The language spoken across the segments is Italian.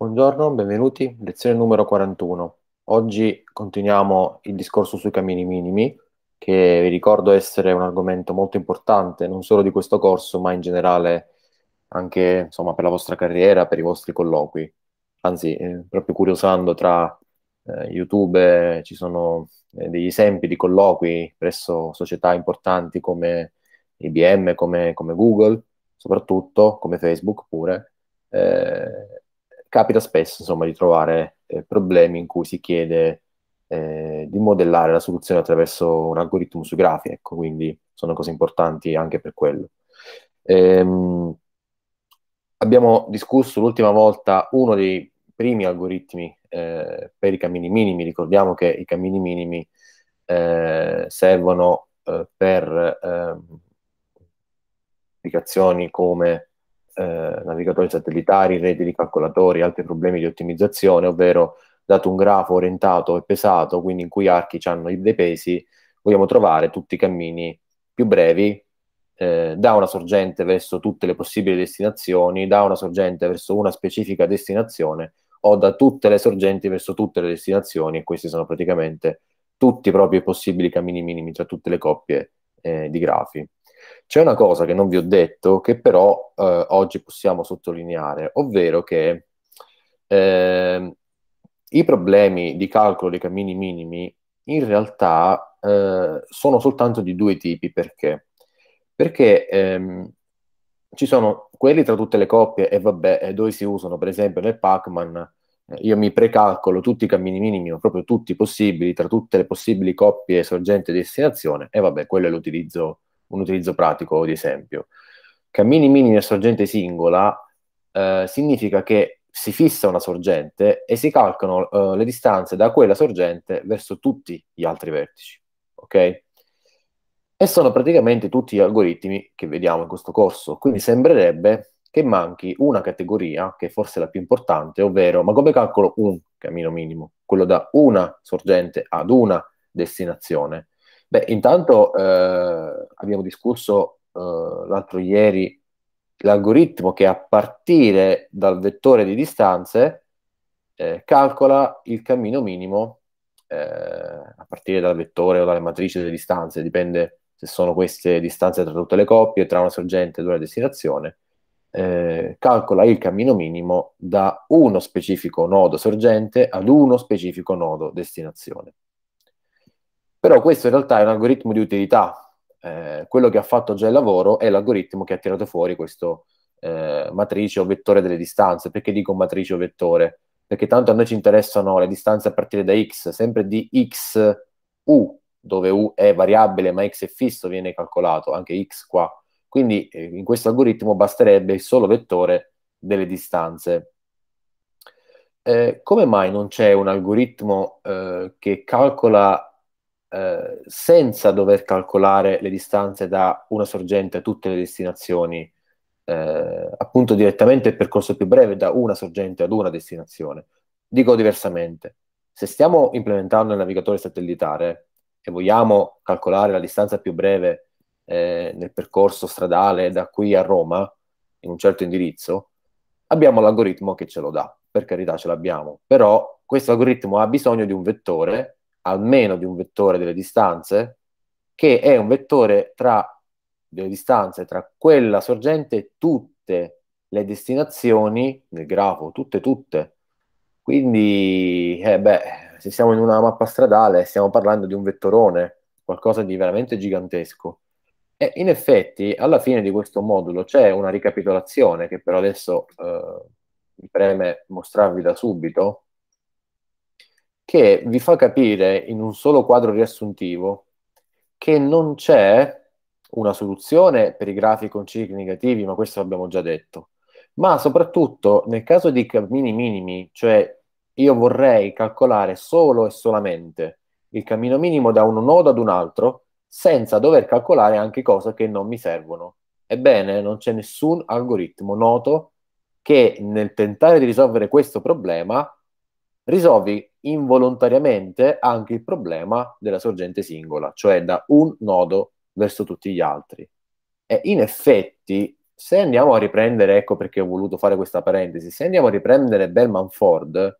Buongiorno, benvenuti, lezione numero 41. Oggi continuiamo il discorso sui cammini minimi, che vi ricordo essere un argomento molto importante non solo di questo corso, ma in generale anche insomma, per la vostra carriera, per i vostri colloqui. Anzi, eh, proprio curiosando tra eh, YouTube eh, ci sono eh, degli esempi di colloqui presso società importanti come IBM, come, come Google, soprattutto come Facebook pure. Eh, capita spesso insomma, di trovare eh, problemi in cui si chiede eh, di modellare la soluzione attraverso un algoritmo su grafi, ecco, quindi sono cose importanti anche per quello. Ehm, abbiamo discusso l'ultima volta uno dei primi algoritmi eh, per i cammini minimi, ricordiamo che i cammini minimi eh, servono eh, per ehm, applicazioni come eh, navigatori satellitari, reti di calcolatori, altri problemi di ottimizzazione, ovvero dato un grafo orientato e pesato, quindi in cui archi hanno dei pesi, vogliamo trovare tutti i cammini più brevi eh, da una sorgente verso tutte le possibili destinazioni, da una sorgente verso una specifica destinazione o da tutte le sorgenti verso tutte le destinazioni e questi sono praticamente tutti i propri possibili cammini minimi tra tutte le coppie eh, di grafi. C'è una cosa che non vi ho detto, che però eh, oggi possiamo sottolineare, ovvero che eh, i problemi di calcolo dei cammini minimi in realtà eh, sono soltanto di due tipi. Perché? Perché ehm, ci sono quelli tra tutte le coppie e vabbè, eh, dove si usano per esempio nel Pac-Man, eh, io mi precalcolo tutti i cammini minimi, o proprio tutti possibili, tra tutte le possibili coppie sorgente e destinazione, e vabbè, quello è l'utilizzo un utilizzo pratico di esempio. Cammini minimi a sorgente singola eh, significa che si fissa una sorgente e si calcolano eh, le distanze da quella sorgente verso tutti gli altri vertici. Ok? E sono praticamente tutti gli algoritmi che vediamo in questo corso. Quindi sembrerebbe che manchi una categoria, che è forse la più importante, ovvero ma come calcolo un cammino minimo? Quello da una sorgente ad una destinazione. Beh, intanto eh, abbiamo discusso eh, l'altro ieri l'algoritmo che a partire dal vettore di distanze eh, calcola il cammino minimo eh, a partire dal vettore o dalle matrici delle distanze, dipende se sono queste distanze tra tutte le coppie, tra una sorgente e una destinazione, eh, calcola il cammino minimo da uno specifico nodo sorgente ad uno specifico nodo destinazione. Però questo in realtà è un algoritmo di utilità. Eh, quello che ha fatto già il lavoro è l'algoritmo che ha tirato fuori questo eh, matrice o vettore delle distanze. Perché dico matrice o vettore? Perché tanto a noi ci interessano le distanze a partire da x, sempre di x u, dove u è variabile ma x è fisso, viene calcolato, anche x qua. Quindi eh, in questo algoritmo basterebbe il solo vettore delle distanze. Eh, come mai non c'è un algoritmo eh, che calcola eh, senza dover calcolare le distanze da una sorgente a tutte le destinazioni, eh, appunto direttamente il percorso più breve da una sorgente ad una destinazione. Dico diversamente, se stiamo implementando il navigatore satellitare e vogliamo calcolare la distanza più breve eh, nel percorso stradale da qui a Roma, in un certo indirizzo, abbiamo l'algoritmo che ce lo dà, per carità ce l'abbiamo, però questo algoritmo ha bisogno di un vettore almeno di un vettore delle distanze, che è un vettore tra delle distanze tra quella sorgente e tutte le destinazioni nel grafo, tutte tutte. Quindi, eh beh, se siamo in una mappa stradale stiamo parlando di un vettorone, qualcosa di veramente gigantesco. E in effetti, alla fine di questo modulo c'è una ricapitolazione che però adesso eh, mi preme mostrarvi da subito, che vi fa capire in un solo quadro riassuntivo che non c'è una soluzione per i grafi con cicli negativi, ma questo l'abbiamo già detto. Ma soprattutto nel caso di cammini minimi, cioè io vorrei calcolare solo e solamente il cammino minimo da un nodo ad un altro, senza dover calcolare anche cose che non mi servono. Ebbene, non c'è nessun algoritmo noto che nel tentare di risolvere questo problema risolvi involontariamente anche il problema della sorgente singola, cioè da un nodo verso tutti gli altri. E in effetti, se andiamo a riprendere, ecco perché ho voluto fare questa parentesi, se andiamo a riprendere Bellman Ford,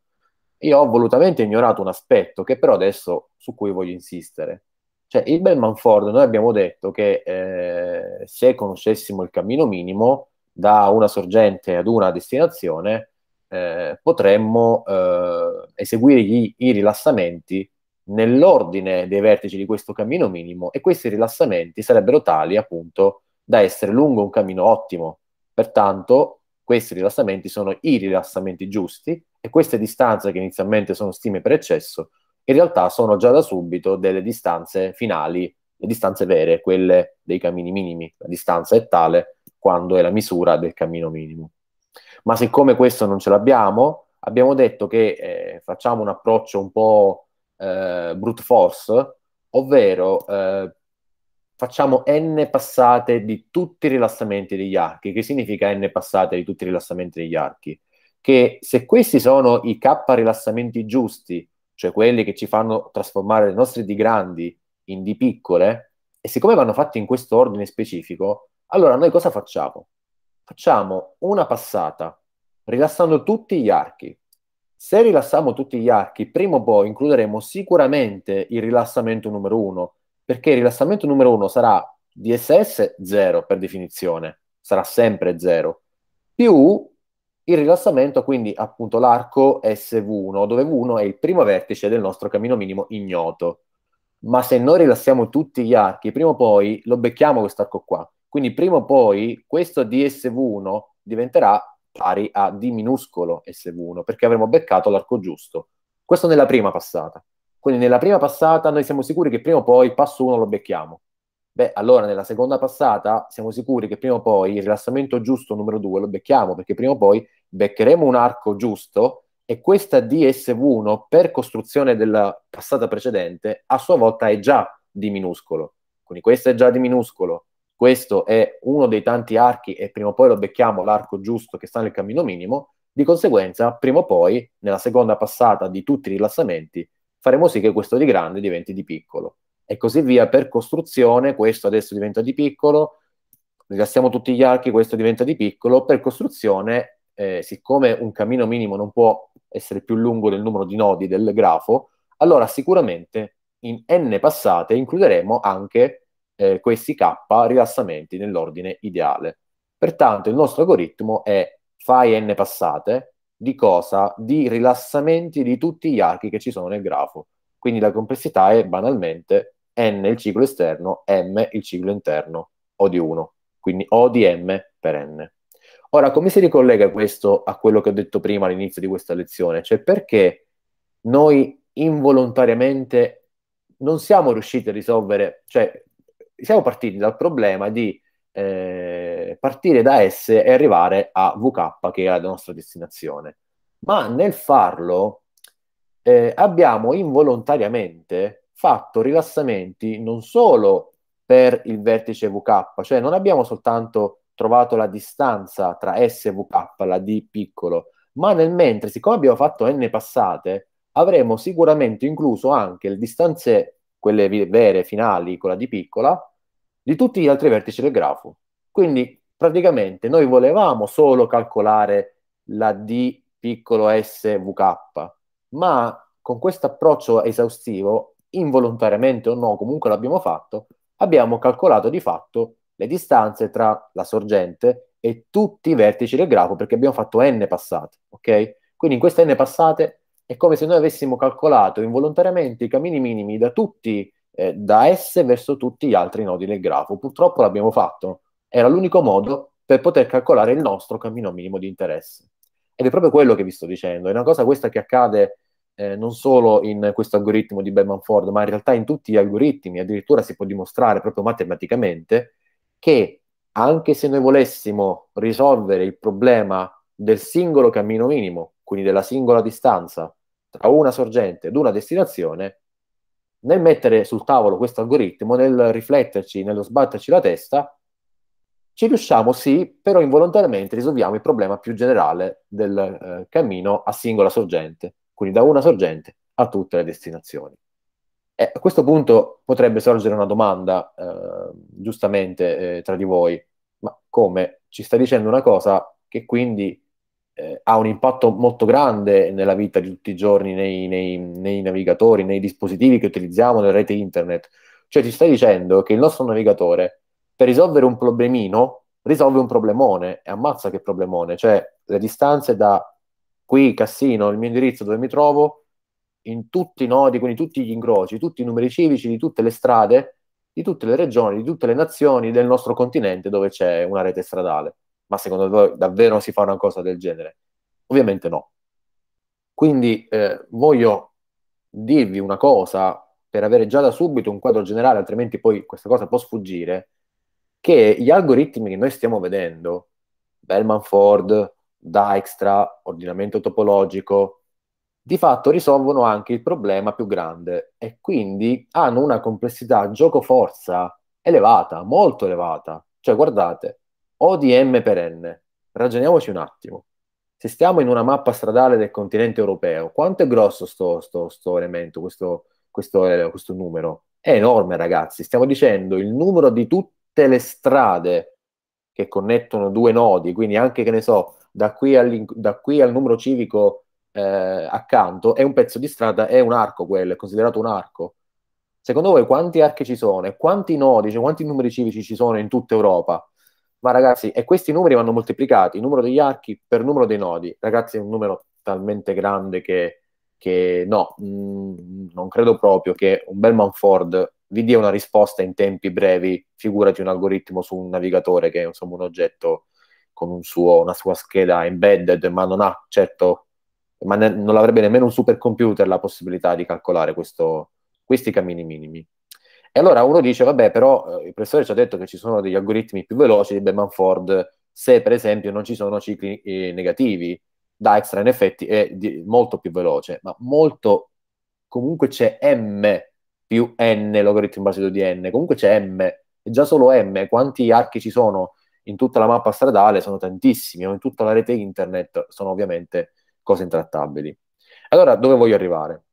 io ho volutamente ignorato un aspetto che però adesso su cui voglio insistere. Cioè, il Bellman Ford, noi abbiamo detto che eh, se conoscessimo il cammino minimo da una sorgente ad una destinazione, eh, potremmo eh, eseguire gli, i rilassamenti nell'ordine dei vertici di questo cammino minimo e questi rilassamenti sarebbero tali appunto da essere lungo un cammino ottimo. Pertanto questi rilassamenti sono i rilassamenti giusti e queste distanze che inizialmente sono stime per eccesso in realtà sono già da subito delle distanze finali, le distanze vere, quelle dei cammini minimi. La distanza è tale quando è la misura del cammino minimo ma siccome questo non ce l'abbiamo, abbiamo detto che eh, facciamo un approccio un po' eh, brute force, ovvero eh, facciamo n passate di tutti i rilassamenti degli archi. Che significa n passate di tutti i rilassamenti degli archi? Che se questi sono i k rilassamenti giusti, cioè quelli che ci fanno trasformare le nostre D grandi in D piccole, e siccome vanno fatti in questo ordine specifico, allora noi cosa facciamo? facciamo una passata rilassando tutti gli archi. Se rilassiamo tutti gli archi, prima o poi includeremo sicuramente il rilassamento numero 1, perché il rilassamento numero 1 sarà DSS 0 per definizione, sarà sempre 0, più il rilassamento, quindi appunto l'arco SV1, dove V1 è il primo vertice del nostro cammino minimo ignoto. Ma se noi rilassiamo tutti gli archi, prima o poi lo becchiamo quest'arco qua. Quindi prima o poi questo DSV1 diventerà pari a D minuscolo sv 1 perché avremo beccato l'arco giusto. Questo nella prima passata. Quindi nella prima passata noi siamo sicuri che prima o poi passo 1 lo becchiamo. Beh, allora nella seconda passata siamo sicuri che prima o poi il rilassamento giusto numero 2 lo becchiamo, perché prima o poi beccheremo un arco giusto e questa DSV1 per costruzione della passata precedente a sua volta è già D minuscolo. Quindi questa è già di minuscolo, questo è uno dei tanti archi e prima o poi lo becchiamo l'arco giusto che sta nel cammino minimo, di conseguenza prima o poi, nella seconda passata di tutti i rilassamenti, faremo sì che questo di grande diventi di piccolo. E così via per costruzione, questo adesso diventa di piccolo, rilassiamo tutti gli archi, questo diventa di piccolo, per costruzione, eh, siccome un cammino minimo non può essere più lungo del numero di nodi del grafo, allora sicuramente in n passate includeremo anche eh, questi K rilassamenti nell'ordine ideale. Pertanto il nostro algoritmo è fai n passate di cosa? Di rilassamenti di tutti gli archi che ci sono nel grafo. Quindi la complessità è banalmente n il ciclo esterno, m il ciclo interno, o di 1, quindi o di m per n. Ora, come si ricollega questo a quello che ho detto prima all'inizio di questa lezione? Cioè perché noi involontariamente non siamo riusciti a risolvere, cioè siamo partiti dal problema di eh, partire da S e arrivare a VK, che è la nostra destinazione. Ma nel farlo eh, abbiamo involontariamente fatto rilassamenti non solo per il vertice VK, cioè non abbiamo soltanto trovato la distanza tra S e VK, la D piccolo, ma nel mentre, siccome abbiamo fatto n passate, avremo sicuramente incluso anche le distanze, quelle vere finali con la D piccola, di tutti gli altri vertici del grafo. Quindi praticamente noi volevamo solo calcolare la D piccolo S VK, ma con questo approccio esaustivo, involontariamente o no, comunque l'abbiamo fatto, abbiamo calcolato di fatto le distanze tra la sorgente e tutti i vertici del grafo perché abbiamo fatto n passate, ok? Quindi in queste n passate è come se noi avessimo calcolato involontariamente i cammini minimi da tutti eh, da S verso tutti gli altri nodi del grafo. Purtroppo l'abbiamo fatto, era l'unico modo per poter calcolare il nostro cammino minimo di interesse. Ed è proprio quello che vi sto dicendo, è una cosa questa che accade eh, non solo in questo algoritmo di Bellman Ford, ma in realtà in tutti gli algoritmi, addirittura si può dimostrare proprio matematicamente che anche se noi volessimo risolvere il problema del singolo cammino minimo, quindi della singola distanza tra una sorgente ed una destinazione, nel mettere sul tavolo questo algoritmo, nel rifletterci, nello sbatterci la testa, ci riusciamo sì, però involontariamente risolviamo il problema più generale del eh, cammino a singola sorgente, quindi da una sorgente a tutte le destinazioni. E a questo punto potrebbe sorgere una domanda, eh, giustamente, eh, tra di voi, ma come? Ci sta dicendo una cosa che quindi eh, ha un impatto molto grande nella vita di tutti i giorni, nei, nei, nei navigatori, nei dispositivi che utilizziamo, nella rete internet. Cioè ci stai dicendo che il nostro navigatore, per risolvere un problemino, risolve un problemone e ammazza che problemone. Cioè le distanze da qui, Cassino, il mio indirizzo dove mi trovo, in tutti i nodi, quindi tutti gli incroci, tutti i numeri civici di tutte le strade, di tutte le regioni, di tutte le nazioni del nostro continente dove c'è una rete stradale ma secondo voi davvero si fa una cosa del genere? Ovviamente no. Quindi eh, voglio dirvi una cosa per avere già da subito un quadro generale, altrimenti poi questa cosa può sfuggire, che gli algoritmi che noi stiamo vedendo, Bellman Ford, Dijkstra, ordinamento topologico, di fatto risolvono anche il problema più grande e quindi hanno una complessità gioco-forza elevata, molto elevata. Cioè, guardate, o di M per N. Ragioniamoci un attimo. Se stiamo in una mappa stradale del continente europeo, quanto è grosso questo elemento, questo, questo, questo numero? È enorme, ragazzi. Stiamo dicendo il numero di tutte le strade che connettono due nodi, quindi anche, che ne so, da qui, da qui al numero civico eh, accanto è un pezzo di strada, è un arco quello, è considerato un arco. Secondo voi quanti archi ci sono e quanti nodi, cioè quanti numeri civici ci sono in tutta Europa? Ma ragazzi, e questi numeri vanno moltiplicati, il numero degli archi per numero dei nodi. Ragazzi, è un numero talmente grande che, che no, mh, mm, non credo proprio che un bel Manford vi dia una risposta in tempi brevi, figurati un algoritmo su un navigatore che è insomma un oggetto con un suo, una sua scheda embedded, ma non ha certo, ma ne, non avrebbe nemmeno un supercomputer la possibilità di calcolare questo, questi cammini minimi. E allora uno dice, vabbè, però eh, il professore ci ha detto che ci sono degli algoritmi più veloci di Beman-Ford se per esempio non ci sono cicli eh, negativi. Dijkstra in effetti è di, molto più veloce, ma molto comunque c'è M più N, logaritmo basico di N, comunque c'è M, è già solo M, quanti archi ci sono in tutta la mappa stradale sono tantissimi, o in tutta la rete internet sono ovviamente cose intrattabili. Allora, dove voglio arrivare?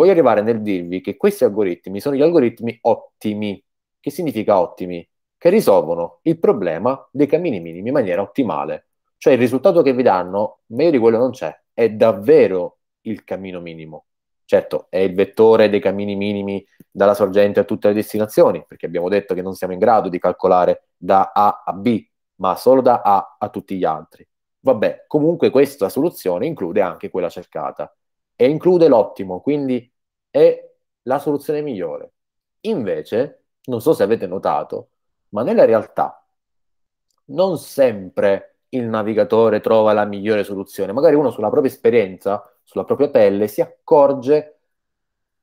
Voglio arrivare nel dirvi che questi algoritmi sono gli algoritmi ottimi. Che significa ottimi? Che risolvono il problema dei cammini minimi in maniera ottimale. Cioè il risultato che vi danno, meglio di quello non c'è, è davvero il cammino minimo. Certo, è il vettore dei cammini minimi dalla sorgente a tutte le destinazioni, perché abbiamo detto che non siamo in grado di calcolare da A a B, ma solo da A a tutti gli altri. Vabbè, comunque questa soluzione include anche quella cercata e include l'ottimo, quindi è la soluzione migliore. Invece, non so se avete notato, ma nella realtà non sempre il navigatore trova la migliore soluzione. Magari uno sulla propria esperienza, sulla propria pelle, si accorge,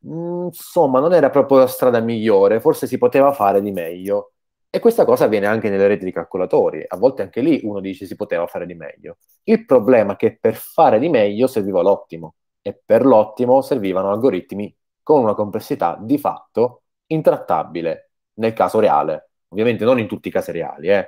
mm, insomma, non era proprio la strada migliore, forse si poteva fare di meglio. E questa cosa avviene anche nelle reti di calcolatori. A volte anche lì uno dice si poteva fare di meglio. Il problema è che per fare di meglio serviva l'ottimo e per l'ottimo servivano algoritmi con una complessità di fatto intrattabile nel caso reale. Ovviamente non in tutti i casi reali, eh.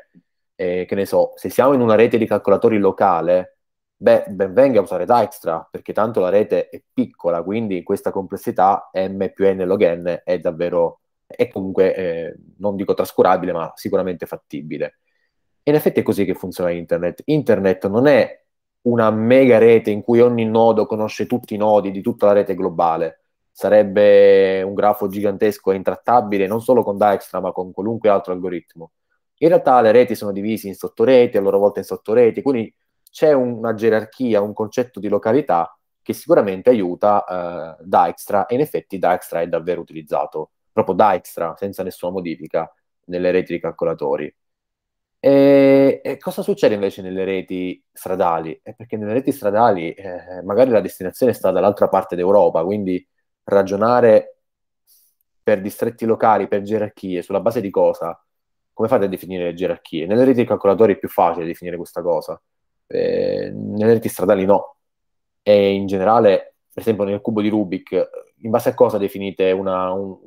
Eh, che ne so, se siamo in una rete di calcolatori locale, beh, ben venga a usare Dijkstra, perché tanto la rete è piccola, quindi questa complessità m più n log n è davvero, è comunque, eh, non dico trascurabile, ma sicuramente fattibile. E in effetti è così che funziona internet. Internet non è una mega rete in cui ogni nodo conosce tutti i nodi di tutta la rete globale. Sarebbe un grafo gigantesco e intrattabile non solo con Dijkstra ma con qualunque altro algoritmo. In realtà le reti sono divise in sottoreti, a loro volta in sottoreti, quindi c'è una gerarchia, un concetto di località che sicuramente aiuta eh, Dijkstra e in effetti Dijkstra è davvero utilizzato, proprio Dijkstra, senza nessuna modifica, nelle reti di calcolatori. E, e, cosa succede invece nelle reti stradali? È perché nelle reti stradali eh, magari la destinazione sta dall'altra parte d'Europa, quindi ragionare per distretti locali, per gerarchie, sulla base di cosa? Come fate a definire le gerarchie? Nelle reti calcolatori è più facile definire questa cosa, eh, nelle reti stradali no. E in generale, per esempio nel cubo di Rubik, in base a cosa definite una, un,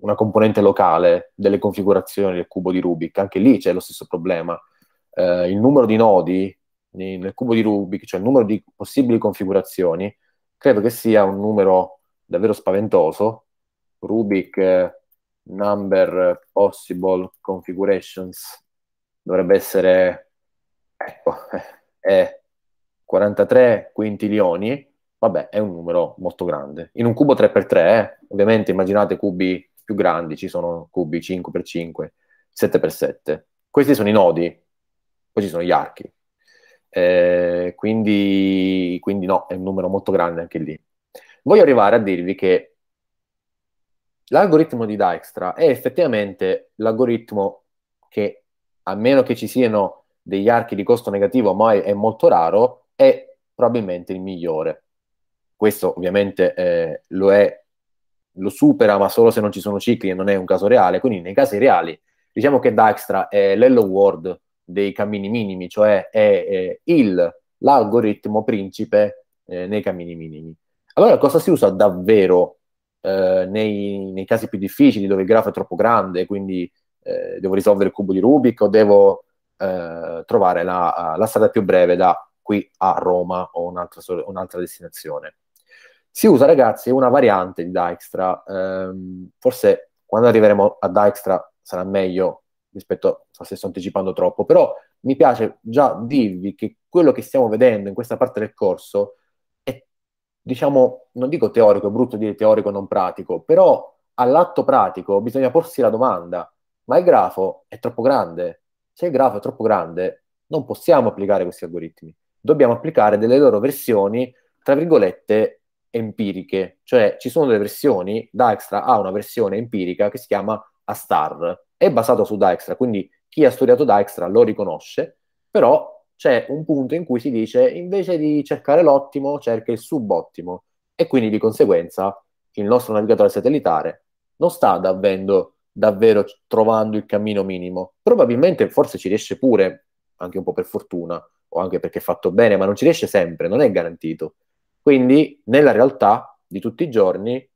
una componente locale delle configurazioni del cubo di Rubik, anche lì c'è lo stesso problema. Eh, il numero di nodi nel cubo di Rubik, cioè il numero di possibili configurazioni, credo che sia un numero davvero spaventoso. Rubik eh, number possible configurations dovrebbe essere ecco, eh, 43 quintilioni, vabbè, è un numero molto grande. In un cubo 3x3, eh, ovviamente immaginate cubi più grandi, ci sono cubi 5x5, 7x7. Questi sono i nodi, poi ci sono gli archi. Eh, quindi, quindi no, è un numero molto grande anche lì. Voglio arrivare a dirvi che l'algoritmo di Dijkstra è effettivamente l'algoritmo che, a meno che ci siano degli archi di costo negativo, ma è, molto raro, è probabilmente il migliore. Questo ovviamente eh, lo è lo supera, ma solo se non ci sono cicli e non è un caso reale. Quindi nei casi reali, diciamo che Dijkstra è l'Hello World dei cammini minimi, cioè è, è il, l'algoritmo principe eh, nei cammini minimi. Allora cosa si usa davvero eh, nei, nei, casi più difficili, dove il grafo è troppo grande, quindi eh, devo risolvere il cubo di Rubik o devo eh, trovare la, la, strada più breve da qui a Roma o un'altra, un'altra destinazione? Si usa, ragazzi, una variante di Dijkstra. Ehm, forse quando arriveremo a Dijkstra sarà meglio rispetto a se sto anticipando troppo, però mi piace già dirvi che quello che stiamo vedendo in questa parte del corso è, diciamo, non dico teorico, è brutto dire teorico non pratico, però all'atto pratico bisogna porsi la domanda, ma il grafo è troppo grande? Se il grafo è troppo grande non possiamo applicare questi algoritmi, dobbiamo applicare delle loro versioni, tra virgolette, empiriche, cioè ci sono delle versioni, Dijkstra ha una versione empirica che si chiama Astar, è basato su Dijkstra, quindi chi ha studiato Dijkstra lo riconosce, però c'è un punto in cui si dice invece di cercare l'ottimo, cerca il subottimo e quindi di conseguenza il nostro navigatore satellitare non sta davvero, davvero trovando il cammino minimo. Probabilmente forse ci riesce pure, anche un po' per fortuna o anche perché è fatto bene, ma non ci riesce sempre, non è garantito. Quindi nella realtà di tutti i giorni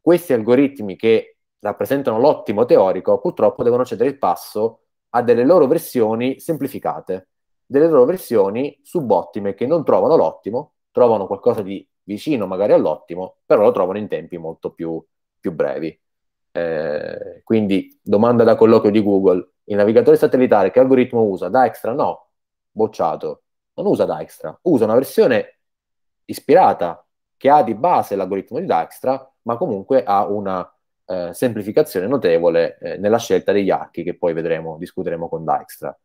questi algoritmi che rappresentano l'ottimo teorico purtroppo devono cedere il passo a delle loro versioni semplificate, delle loro versioni subottime che non trovano l'ottimo, trovano qualcosa di vicino magari all'ottimo, però lo trovano in tempi molto più, più brevi. Eh, quindi domanda da colloquio di Google, il navigatore satellitare che algoritmo usa? Dijkstra no, bocciato, non usa Dijkstra, usa una versione ispirata, che ha di base l'algoritmo di Dijkstra, ma comunque ha una eh, semplificazione notevole eh, nella scelta degli archi che poi vedremo, discuteremo con Dijkstra.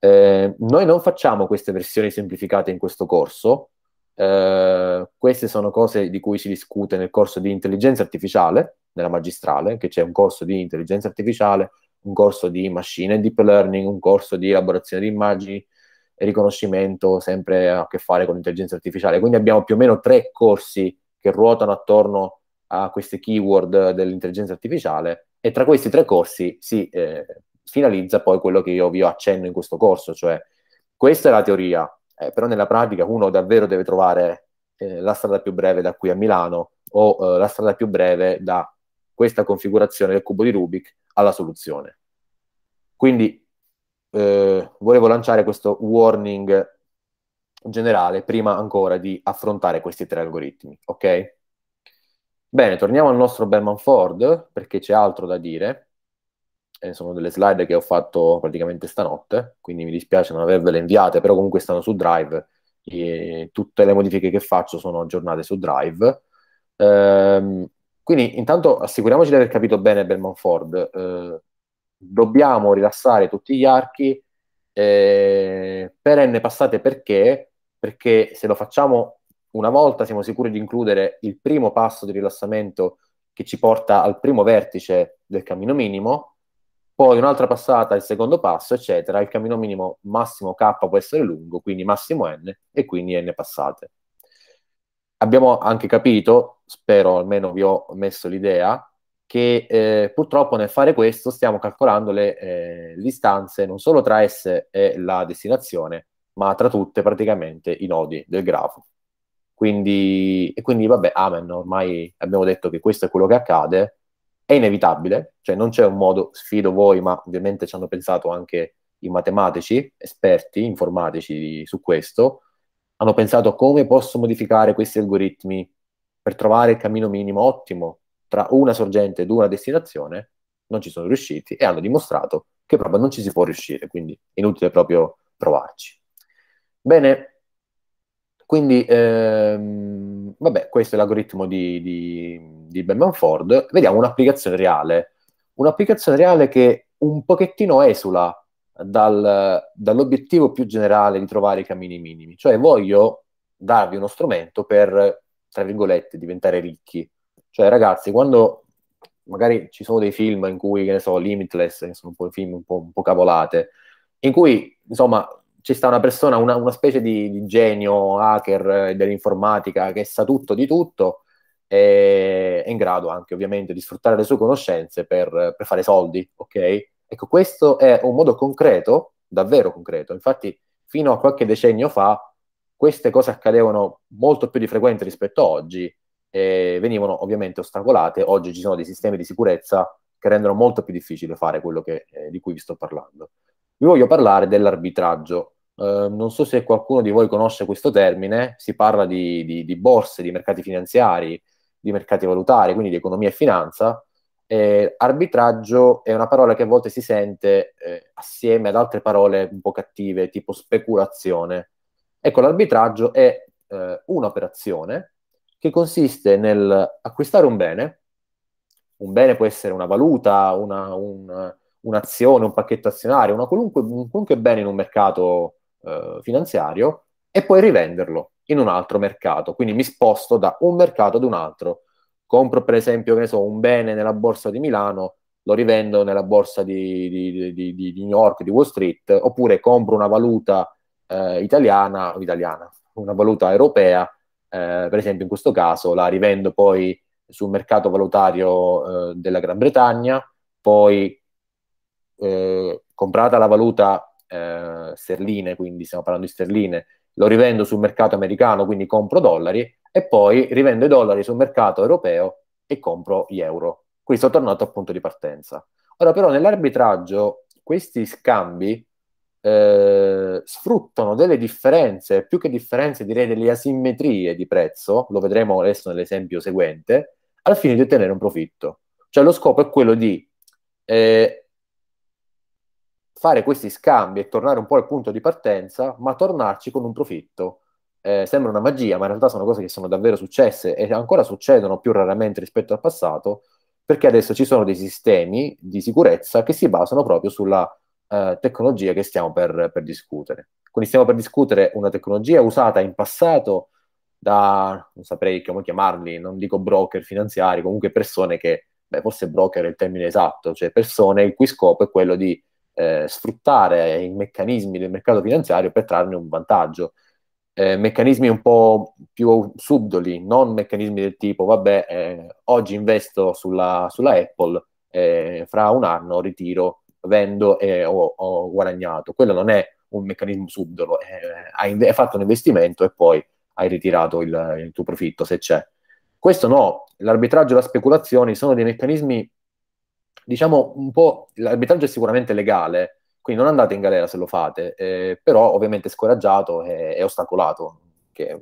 Eh, noi non facciamo queste versioni semplificate in questo corso, eh, queste sono cose di cui si discute nel corso di intelligenza artificiale, nella magistrale, che c'è un corso di intelligenza artificiale, un corso di machine deep learning, un corso di elaborazione di immagini, riconoscimento sempre a che fare con l'intelligenza artificiale. Quindi abbiamo più o meno tre corsi che ruotano attorno a queste keyword dell'intelligenza artificiale e tra questi tre corsi si eh, finalizza poi quello che io vi accenno in questo corso, cioè questa è la teoria, eh, però nella pratica uno davvero deve trovare eh, la strada più breve da qui a Milano o eh, la strada più breve da questa configurazione del cubo di Rubik alla soluzione. Quindi eh, volevo lanciare questo warning generale prima ancora di affrontare questi tre algoritmi, ok? Bene, torniamo al nostro Berman Ford perché c'è altro da dire. Eh, sono delle slide che ho fatto praticamente stanotte, quindi mi dispiace non avervele inviate, però comunque stanno su Drive. E tutte le modifiche che faccio sono aggiornate su Drive. Ehm, quindi intanto assicuriamoci di aver capito bene Berman Ford. Eh, dobbiamo rilassare tutti gli archi eh, per n passate perché? Perché se lo facciamo una volta siamo sicuri di includere il primo passo di rilassamento che ci porta al primo vertice del cammino minimo, poi un'altra passata, il secondo passo, eccetera. Il cammino minimo massimo k può essere lungo, quindi massimo n e quindi n passate. Abbiamo anche capito, spero almeno vi ho messo l'idea, che eh, purtroppo nel fare questo stiamo calcolando le, eh, distanze non solo tra S e la destinazione, ma tra tutte praticamente i nodi del grafo. Quindi, e quindi vabbè, amen, ormai abbiamo detto che questo è quello che accade, è inevitabile, cioè non c'è un modo, sfido voi, ma ovviamente ci hanno pensato anche i matematici, esperti, informatici su questo, hanno pensato come posso modificare questi algoritmi per trovare il cammino minimo ottimo tra una sorgente ed una destinazione, non ci sono riusciti e hanno dimostrato che proprio non ci si può riuscire, quindi è inutile proprio provarci. Bene, quindi ehm, vabbè, questo è l'algoritmo di, di, di Benman Ford. Vediamo un'applicazione reale, un'applicazione reale che un pochettino esula dal, dall'obiettivo più generale di trovare i cammini minimi, cioè voglio darvi uno strumento per, tra virgolette, diventare ricchi cioè, ragazzi, quando magari ci sono dei film in cui, che ne so, Limitless, che sono un film un po', un po cavolate, in cui, insomma, ci sta una persona, una, una specie di, di, genio hacker eh, dell'informatica che sa tutto di tutto e è in grado anche ovviamente di sfruttare le sue conoscenze per, per fare soldi, ok? Ecco, questo è un modo concreto, davvero concreto. Infatti, fino a qualche decennio fa, queste cose accadevano molto più di frequente rispetto a oggi eh, venivano ovviamente ostacolate. Oggi ci sono dei sistemi di sicurezza che rendono molto più difficile fare quello che, eh, di cui vi sto parlando. Vi voglio parlare dell'arbitraggio. Eh, non so se qualcuno di voi conosce questo termine, si parla di, di, di borse, di mercati finanziari, di mercati valutari, quindi di economia e finanza. Eh, arbitraggio è una parola che a volte si sente eh, assieme ad altre parole un po' cattive, tipo speculazione. Ecco, l'arbitraggio è eh, un'operazione che consiste nel acquistare un bene, un bene può essere una valuta, una, un, un'azione, un pacchetto azionario, un qualunque bene in un mercato eh, finanziario e poi rivenderlo in un altro mercato. Quindi mi sposto da un mercato ad un altro. Compro per esempio so, un bene nella borsa di Milano, lo rivendo nella borsa di, di, di, di New York, di Wall Street, oppure compro una valuta eh, italiana, italiana, una valuta europea eh, per esempio in questo caso la rivendo poi sul mercato valutario eh, della Gran Bretagna, poi eh, comprata la valuta sterline, quindi stiamo parlando di sterline, lo rivendo sul mercato americano, quindi compro dollari, e poi rivendo i dollari sul mercato europeo e compro gli euro. Qui sono tornato al punto di partenza. Ora però nell'arbitraggio questi scambi eh, sfruttano delle differenze, più che differenze direi delle asimmetrie di prezzo, lo vedremo adesso nell'esempio seguente, al fine di ottenere un profitto. Cioè lo scopo è quello di eh, fare questi scambi e tornare un po' al punto di partenza, ma tornarci con un profitto. Eh, sembra una magia, ma in realtà sono cose che sono davvero successe e ancora succedono più raramente rispetto al passato, perché adesso ci sono dei sistemi di sicurezza che si basano proprio sulla eh, tecnologia che stiamo per, per, discutere. Quindi stiamo per discutere una tecnologia usata in passato da, non saprei come chiamarli, non dico broker finanziari, comunque persone che, beh, forse broker è il termine esatto, cioè persone il cui scopo è quello di eh, sfruttare i meccanismi del mercato finanziario per trarne un vantaggio. Eh, meccanismi un po' più subdoli, non meccanismi del tipo, vabbè, eh, oggi investo sulla, sulla Apple, eh, fra un anno ritiro vendo e eh, ho, ho guadagnato. Quello non è un meccanismo subdolo, eh, hai, hai, fatto un investimento e poi hai ritirato il, il tuo profitto se c'è. Questo no, l'arbitraggio e la speculazione sono dei meccanismi, diciamo un po', l'arbitraggio è sicuramente legale, quindi non andate in galera se lo fate, eh, però ovviamente scoraggiato e è ostacolato, che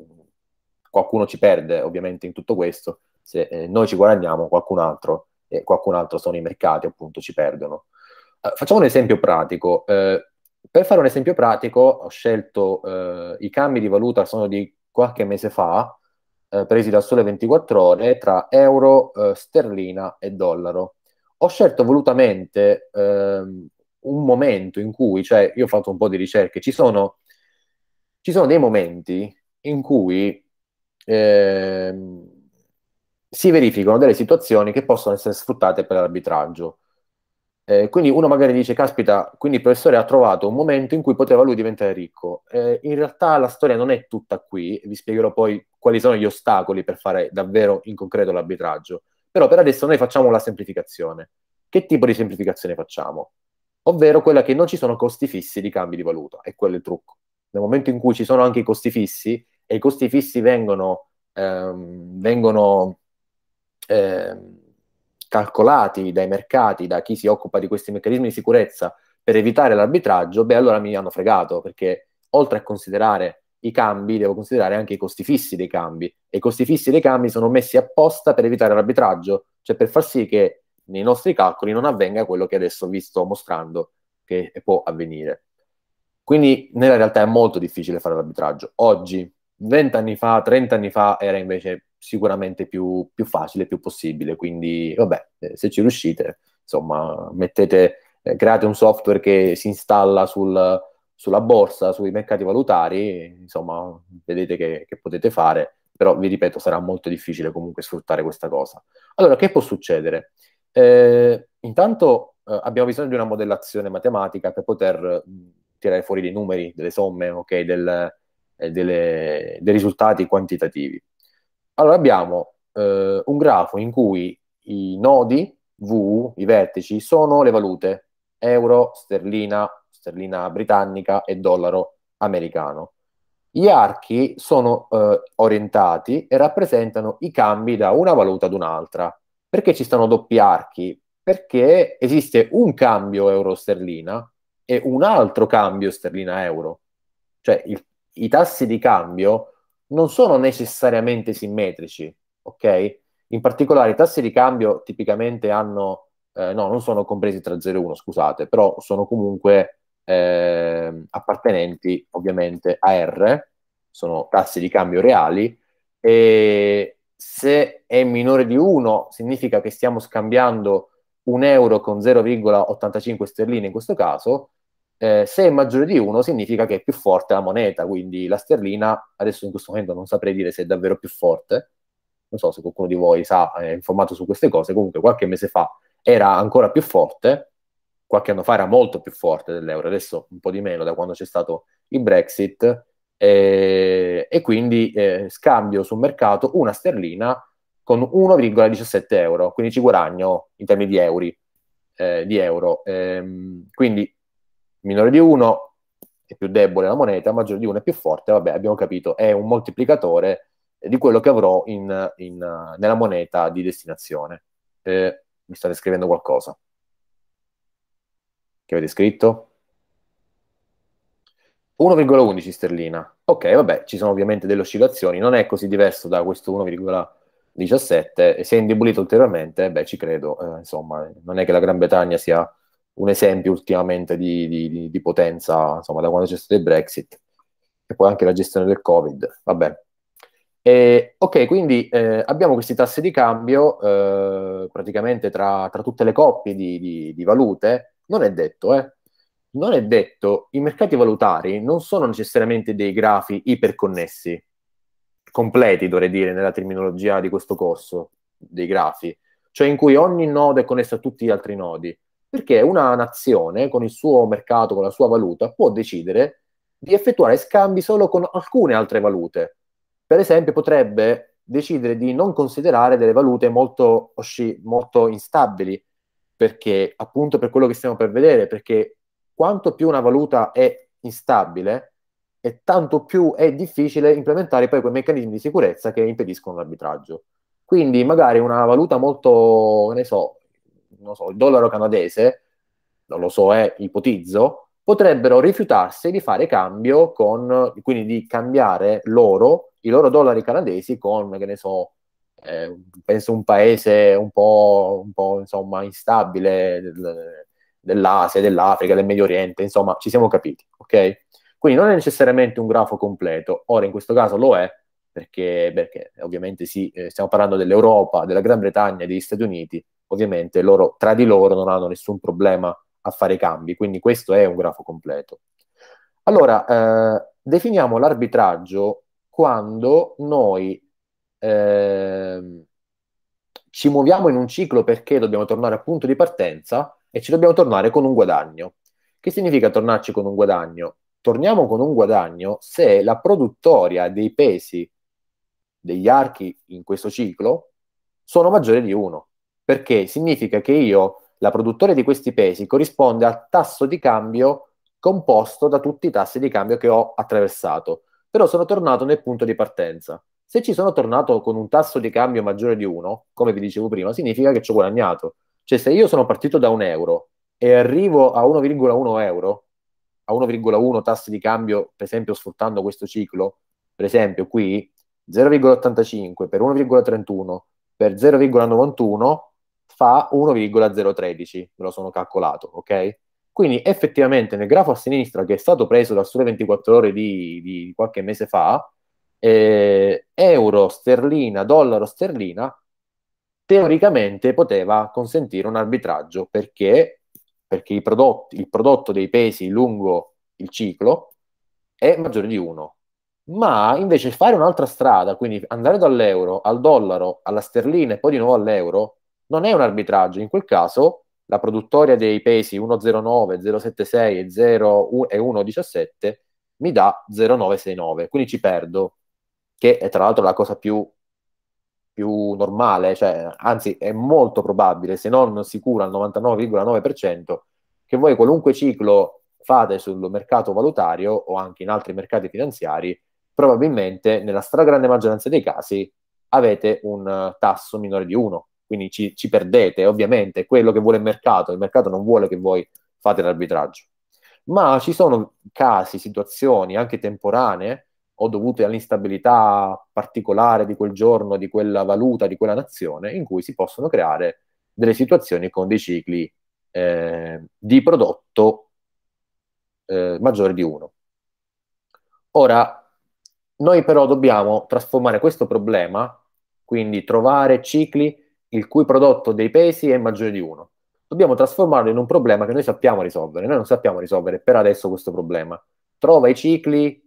qualcuno ci perde ovviamente in tutto questo, se eh, noi ci guadagniamo qualcun altro e qualcun altro sono i mercati appunto ci perdono. Eh, facciamo un esempio pratico. Eh, per fare un esempio pratico, ho scelto eh, i cambi di valuta sono di qualche mese fa, eh, presi da sole 24 ore, tra euro, eh, sterlina e dollaro. Ho scelto volutamente ehm, un momento in cui, cioè io ho fatto un po' di ricerche, ci sono, ci sono dei momenti in cui ehm, si verificano delle situazioni che possono essere sfruttate per l'arbitraggio eh, quindi uno magari dice, caspita, quindi il professore ha trovato un momento in cui poteva lui diventare ricco. Eh, in realtà la storia non è tutta qui, vi spiegherò poi quali sono gli ostacoli per fare davvero in concreto l'arbitraggio. Però per adesso noi facciamo la semplificazione. Che tipo di semplificazione facciamo? Ovvero quella che non ci sono costi fissi di cambi di valuta, è quello il trucco. Nel momento in cui ci sono anche i costi fissi, e i costi fissi vengono... Ehm, vengono ehm, calcolati dai mercati, da chi si occupa di questi meccanismi di sicurezza per evitare l'arbitraggio, beh allora mi hanno fregato perché oltre a considerare i cambi devo considerare anche i costi fissi dei cambi e i costi fissi dei cambi sono messi apposta per evitare l'arbitraggio, cioè per far sì che nei nostri calcoli non avvenga quello che adesso vi sto mostrando che può avvenire. Quindi nella realtà è molto difficile fare l'arbitraggio. Oggi, 20 anni fa, 30 anni fa era invece sicuramente più, più facile, più possibile. Quindi, vabbè, eh, se ci riuscite, insomma, mettete, eh, create un software che si installa sul, sulla borsa, sui mercati valutari, insomma, vedete che, che potete fare, però vi ripeto, sarà molto difficile comunque sfruttare questa cosa. Allora, che può succedere? Eh, intanto eh, abbiamo bisogno di una modellazione matematica per poter mh, mm, tirare fuori dei numeri, delle somme, okay, del, eh, delle, dei risultati quantitativi. Allora abbiamo eh, un grafo in cui i nodi V, i vertici, sono le valute euro, sterlina, sterlina britannica e dollaro americano. Gli archi sono eh, orientati e rappresentano i cambi da una valuta ad un'altra. Perché ci stanno doppi archi? Perché esiste un cambio euro-sterlina e un altro cambio sterlina-euro. Cioè il, i tassi di cambio non sono necessariamente simmetrici, ok? In particolare i tassi di cambio tipicamente hanno, eh, no, non sono compresi tra 0 e 1, scusate, però sono comunque eh, appartenenti ovviamente a R, sono tassi di cambio reali, e se è minore di 1 significa che stiamo scambiando un euro con 0,85 sterline in questo caso, eh, se è maggiore di 1 significa che è più forte la moneta, quindi la sterlina adesso in questo momento non saprei dire se è davvero più forte, non so se qualcuno di voi sa, è informato su queste cose, comunque qualche mese fa era ancora più forte, qualche anno fa era molto più forte dell'euro, adesso un po' di meno da quando c'è stato il Brexit, eh, e quindi eh, scambio sul mercato una sterlina con 1,17 euro, quindi ci guadagno in termini di, euro. Eh, di euro. Ehm, quindi minore di 1 è più debole la moneta, maggiore di 1 è più forte, vabbè abbiamo capito, è un moltiplicatore di quello che avrò in, in, nella moneta di destinazione. Eh, mi state scrivendo qualcosa? Che avete scritto? 1,11 sterlina. Ok, vabbè, ci sono ovviamente delle oscillazioni, non è così diverso da questo 1,17 e se è indebolito ulteriormente, beh, ci credo, eh, insomma, non è che la Gran Bretagna sia un esempio ultimamente di, di, di potenza, insomma, da quando c'è stato il Brexit e poi anche la gestione del Covid. Vabbè. E, ok, quindi eh, abbiamo questi tassi di cambio eh, praticamente tra, tra, tutte le coppie di, di, di valute. Non è detto, eh? Non è detto, i mercati valutari non sono necessariamente dei grafi iperconnessi, completi dovrei dire nella terminologia di questo corso, dei grafi, cioè in cui ogni nodo è connesso a tutti gli altri nodi perché una nazione con il suo mercato, con la sua valuta, può decidere di effettuare scambi solo con alcune altre valute. Per esempio, potrebbe decidere di non considerare delle valute molto, osci- molto instabili, perché appunto per quello che stiamo per vedere, perché quanto più una valuta è instabile, e tanto più è difficile implementare poi quei meccanismi di sicurezza che impediscono l'arbitraggio. Quindi magari una valuta molto, ne so, non so, il dollaro canadese, non lo so, è eh, ipotizzo, potrebbero rifiutarsi di fare cambio con, quindi di cambiare loro, i loro dollari canadesi con, che ne so, eh, penso un paese un po', un po' insomma instabile dell'Asia, dell'Africa, del Medio Oriente, insomma ci siamo capiti, ok? Quindi non è necessariamente un grafo completo, ora in questo caso lo è, perché, perché ovviamente sì, eh, stiamo parlando dell'Europa, della Gran Bretagna, degli Stati Uniti, ovviamente loro tra di loro non hanno nessun problema a fare i cambi, quindi questo è un grafo completo. Allora, eh, definiamo l'arbitraggio quando noi eh, ci muoviamo in un ciclo perché dobbiamo tornare al punto di partenza e ci dobbiamo tornare con un guadagno. Che significa tornarci con un guadagno? Torniamo con un guadagno se la produttoria dei pesi degli archi in questo ciclo sono maggiore di 1 perché significa che io, la produttore di questi pesi, corrisponde al tasso di cambio composto da tutti i tassi di cambio che ho attraversato, però sono tornato nel punto di partenza. Se ci sono tornato con un tasso di cambio maggiore di 1, come vi dicevo prima, significa che ci ho guadagnato. Cioè se io sono partito da 1 euro e arrivo a 1,1 euro, a 1,1 tassi di cambio, per esempio sfruttando questo ciclo, per esempio qui 0,85 per 1,31 per 0,91 fa 1,013, me lo sono calcolato, ok? Quindi effettivamente nel grafo a sinistra che è stato preso da sole 24 ore di, di qualche mese fa, eh, euro, sterlina, dollaro, sterlina, teoricamente poteva consentire un arbitraggio perché, perché prodotti, il prodotto dei pesi lungo il ciclo è maggiore di 1. Ma invece fare un'altra strada, quindi andare dall'euro al dollaro, alla sterlina e poi di nuovo all'euro, non è un arbitraggio. In quel caso la produttoria dei pesi 109, 076 e, 0, 117 mi dà 0969, quindi ci perdo, che è tra l'altro la cosa più, più normale, cioè, anzi è molto probabile, se non sicura al 99,9%, che voi qualunque ciclo fate sul mercato valutario o anche in altri mercati finanziari, probabilmente nella stragrande maggioranza dei casi avete un tasso minore di 1, quindi ci, ci perdete, ovviamente, è quello che vuole il mercato, il mercato non vuole che voi fate l'arbitraggio. Ma ci sono casi, situazioni anche temporanee o dovute all'instabilità particolare di quel giorno, di quella valuta, di quella nazione, in cui si possono creare delle situazioni con dei cicli eh, di prodotto eh, maggiori di uno. Ora, noi però dobbiamo trasformare questo problema, quindi trovare cicli il cui prodotto dei pesi è maggiore di 1. Dobbiamo trasformarlo in un problema che noi sappiamo risolvere. Noi non sappiamo risolvere per adesso questo problema. Trova i cicli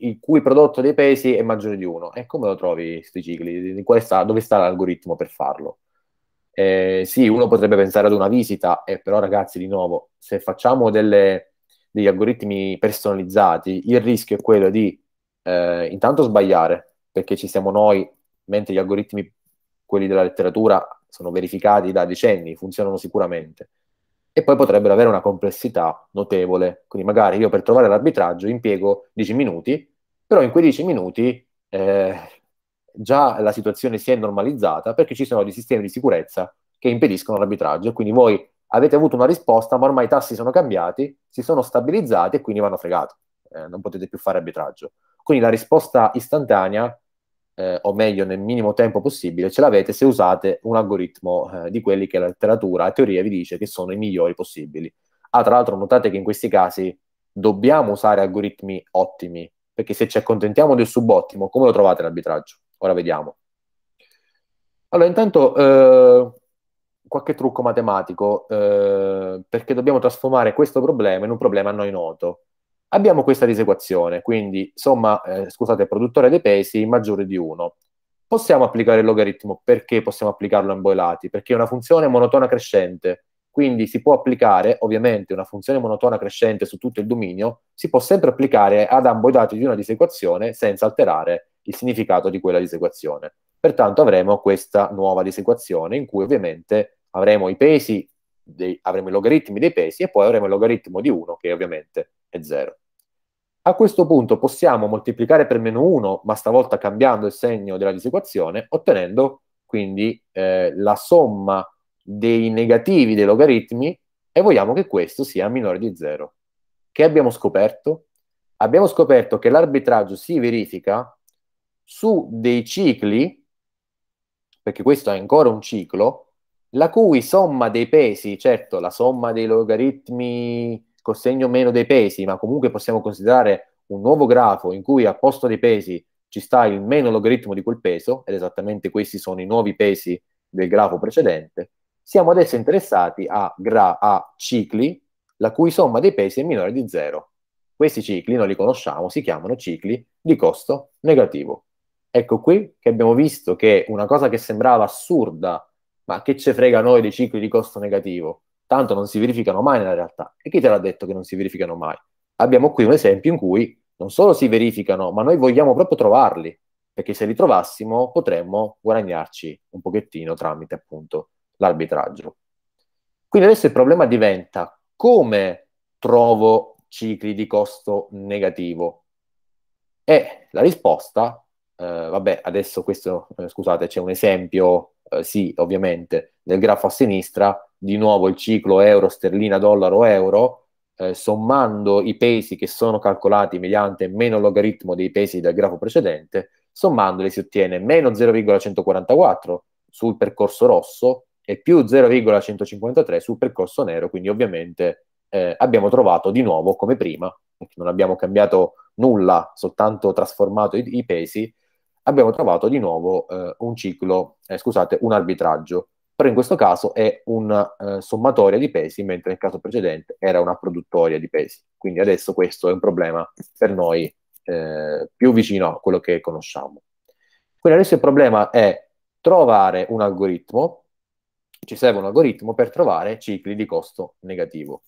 il cui prodotto dei pesi è maggiore di 1. E come lo trovi questi cicli? Sta, dove sta l'algoritmo per farlo? Eh, sì, uno potrebbe pensare ad una visita, eh, però ragazzi, di nuovo, se facciamo delle, degli algoritmi personalizzati, il rischio è quello di eh, intanto sbagliare, perché ci siamo noi, mentre gli algoritmi quelli della letteratura sono verificati da decenni, funzionano sicuramente. E poi potrebbero avere una complessità notevole. Quindi magari io per trovare l'arbitraggio impiego 10 minuti, però in quei 10 minuti eh, già la situazione si è normalizzata perché ci sono dei sistemi di sicurezza che impediscono l'arbitraggio. Quindi voi avete avuto una risposta, ma ormai i tassi sono cambiati, si sono stabilizzati e quindi vanno fregati. Eh, non potete più fare arbitraggio. Quindi la risposta istantanea eh, o meglio nel minimo tempo possibile, ce l'avete se usate un algoritmo eh, di quelli che la letteratura a teoria vi dice che sono i migliori possibili. Ah, tra l'altro notate che in questi casi dobbiamo usare algoritmi ottimi, perché se ci accontentiamo del subottimo, come lo trovate l'arbitraggio? Ora vediamo. Allora, intanto eh, qualche trucco matematico, eh, perché dobbiamo trasformare questo problema in un problema a noi noto. Abbiamo questa disequazione, quindi somma, eh, scusate, produttore dei pesi maggiore di 1. Possiamo applicare il logaritmo, perché possiamo applicarlo a ambo i lati? Perché è una funzione monotona crescente, quindi si può applicare, ovviamente, una funzione monotona crescente su tutto il dominio, si può sempre applicare ad ambo i lati di una disequazione senza alterare il significato di quella disequazione. Pertanto avremo questa nuova disequazione in cui ovviamente avremo i pesi dei, avremo i logaritmi dei pesi e poi avremo il logaritmo di 1 che ovviamente è 0. A questo punto possiamo moltiplicare per meno 1, ma stavolta cambiando il segno della disequazione, ottenendo quindi eh, la somma dei negativi dei logaritmi e vogliamo che questo sia minore di 0. Che abbiamo scoperto? Abbiamo scoperto che l'arbitraggio si verifica su dei cicli, perché questo è ancora un ciclo, la cui somma dei pesi, certo la somma dei logaritmi cosegno meno dei pesi, ma comunque possiamo considerare un nuovo grafo in cui al posto dei pesi ci sta il meno logaritmo di quel peso, ed esattamente questi sono i nuovi pesi del grafo precedente, siamo adesso interessati a, gra- a cicli la cui somma dei pesi è minore di zero. Questi cicli, non li conosciamo, si chiamano cicli di costo negativo. Ecco qui che abbiamo visto che una cosa che sembrava assurda ma che ce frega noi dei cicli di costo negativo? Tanto non si verificano mai nella realtà. E chi te l'ha detto che non si verificano mai? Abbiamo qui un esempio in cui non solo si verificano, ma noi vogliamo proprio trovarli, perché se li trovassimo potremmo guadagnarci un pochettino tramite appunto l'arbitraggio. Quindi adesso il problema diventa come trovo cicli di costo negativo? E la risposta eh, vabbè, adesso questo, eh, scusate, c'è un esempio, eh, sì, ovviamente, nel grafo a sinistra, di nuovo il ciclo euro, sterlina, dollaro, euro, eh, sommando i pesi che sono calcolati mediante meno logaritmo dei pesi del grafo precedente, sommandoli si ottiene meno 0,144 sul percorso rosso e più 0,153 sul percorso nero, quindi ovviamente eh, abbiamo trovato di nuovo, come prima, non abbiamo cambiato nulla, soltanto trasformato i, i pesi, abbiamo trovato di nuovo eh, un ciclo, eh, scusate, un arbitraggio, però in questo caso è una eh, sommatoria di pesi, mentre nel caso precedente era una produttoria di pesi. Quindi adesso questo è un problema per noi eh, più vicino a quello che conosciamo. Quindi adesso il problema è trovare un algoritmo, ci serve un algoritmo per trovare cicli di costo negativo.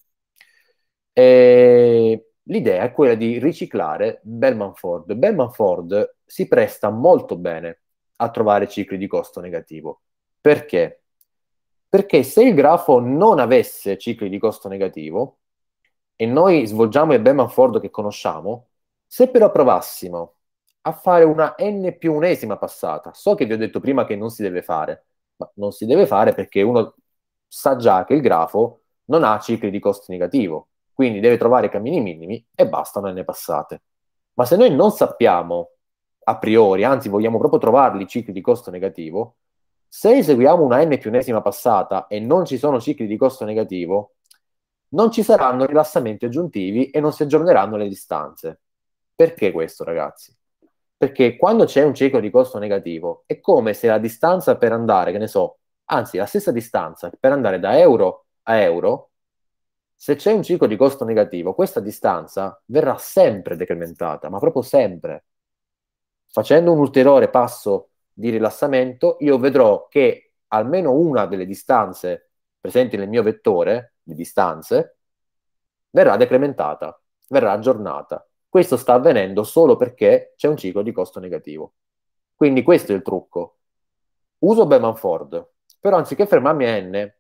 E l'idea è quella di riciclare Bellman Ford. Bellman Ford si presta molto bene a trovare cicli di costo negativo. Perché? Perché se il grafo non avesse cicli di costo negativo e noi svolgiamo il Bellman Ford che conosciamo, se però provassimo a fare una n più unesima passata, so che vi ho detto prima che non si deve fare, ma non si deve fare perché uno sa già che il grafo non ha cicli di costo negativo, quindi deve trovare i cammini minimi e bastano le passate. Ma se noi non sappiamo a priori, anzi vogliamo proprio trovarli i cicli di costo negativo, se eseguiamo una n più unesima passata e non ci sono cicli di costo negativo, non ci saranno rilassamenti aggiuntivi e non si aggiorneranno le distanze. Perché questo, ragazzi? Perché quando c'è un ciclo di costo negativo, è come se la distanza per andare, che ne so, anzi la stessa distanza per andare da euro a euro, se c'è un ciclo di costo negativo, questa distanza verrà sempre decrementata, ma proprio sempre. Facendo un ulteriore passo di rilassamento, io vedrò che almeno una delle distanze presenti nel mio vettore di distanze verrà decrementata, verrà aggiornata. Questo sta avvenendo solo perché c'è un ciclo di costo negativo. Quindi questo è il trucco. Uso Beman Ford, però anziché fermarmi a n,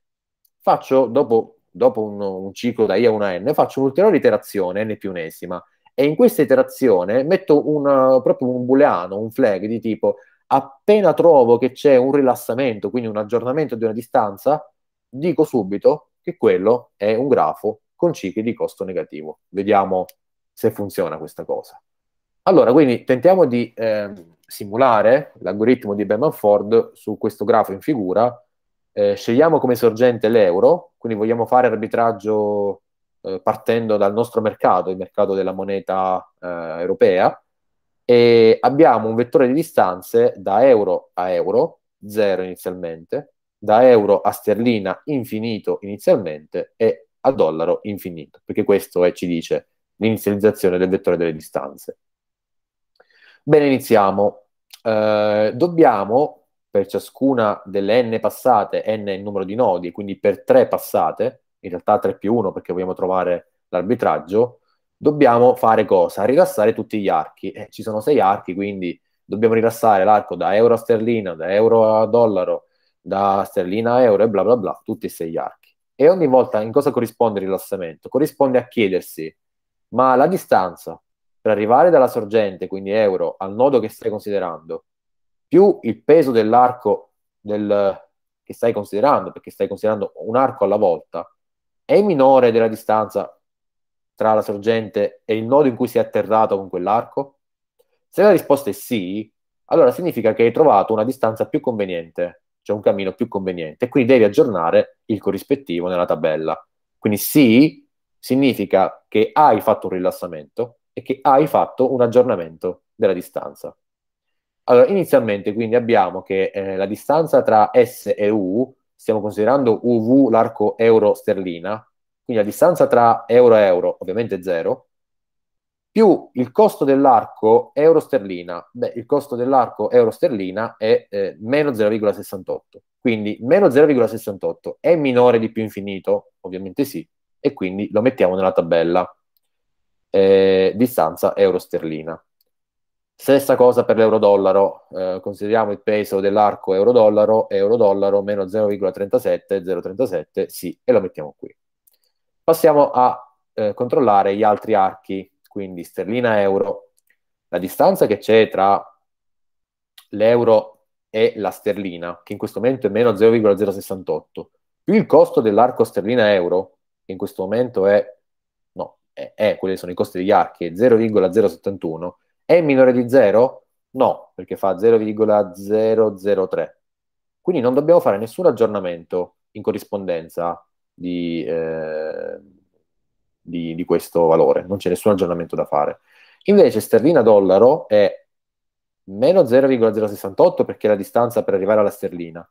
faccio dopo dopo un, un ciclo da I a 1 a N, faccio un'ulteriore iterazione, N più unesima, e in questa iterazione metto una, proprio un booleano, un flag di tipo appena trovo che c'è un rilassamento, quindi un aggiornamento di una distanza, dico subito che quello è un grafo con cicli di costo negativo. Vediamo se funziona questa cosa. Allora, quindi tentiamo di eh, simulare l'algoritmo di Berman Ford su questo grafo in figura eh, scegliamo come sorgente l'euro, quindi vogliamo fare arbitraggio eh, partendo dal nostro mercato, il mercato della moneta eh, europea, e abbiamo un vettore di distanze da euro a euro, zero inizialmente, da euro a sterlina infinito inizialmente e a dollaro infinito, perché questo è, ci dice l'inizializzazione del vettore delle distanze. Bene, iniziamo. Eh, dobbiamo per ciascuna delle n passate, n è il numero di nodi, quindi per tre passate, in realtà 3 più 1 perché vogliamo trovare l'arbitraggio, dobbiamo fare cosa? Rilassare tutti gli archi. Eh, ci sono sei archi, quindi dobbiamo rilassare l'arco da euro a sterlina, da euro a dollaro, da sterlina a euro e bla bla bla, tutti e sei gli archi. E ogni volta in cosa corrisponde il rilassamento? Corrisponde a chiedersi, ma la distanza per arrivare dalla sorgente, quindi euro, al nodo che stai considerando, più il peso dell'arco del, che stai considerando, perché stai considerando un arco alla volta, è minore della distanza tra la sorgente e il nodo in cui si è atterrato con quell'arco? Se la risposta è sì, allora significa che hai trovato una distanza più conveniente, cioè un cammino più conveniente, e quindi devi aggiornare il corrispettivo nella tabella. Quindi sì significa che hai fatto un rilassamento e che hai fatto un aggiornamento della distanza. Allora, inizialmente quindi abbiamo che eh, la distanza tra S e U, stiamo considerando UV l'arco euro-sterlina, quindi la distanza tra euro e euro, ovviamente zero, più il costo dell'arco euro-sterlina. Beh, il costo dell'arco euro-sterlina è eh, meno 0,68. Quindi meno 0,68 è minore di più infinito? Ovviamente sì. E quindi lo mettiamo nella tabella eh, distanza euro-sterlina. Stessa cosa per l'euro-dollaro, eh, consideriamo il peso dell'arco euro-dollaro, euro-dollaro meno 0,37, 0,37, sì, e lo mettiamo qui. Passiamo a eh, controllare gli altri archi, quindi sterlina-euro. La distanza che c'è tra l'euro e la sterlina, che in questo momento è meno 0,068, più il costo dell'arco sterlina-euro, che in questo momento è, no, è, è quelli sono i costi degli archi, è 0,071, è minore di 0? No, perché fa 0,003. Quindi non dobbiamo fare nessun aggiornamento in corrispondenza di, eh, di, di questo valore, non c'è nessun aggiornamento da fare. Invece sterlina-dollaro è meno 0,068 perché è la distanza per arrivare alla sterlina,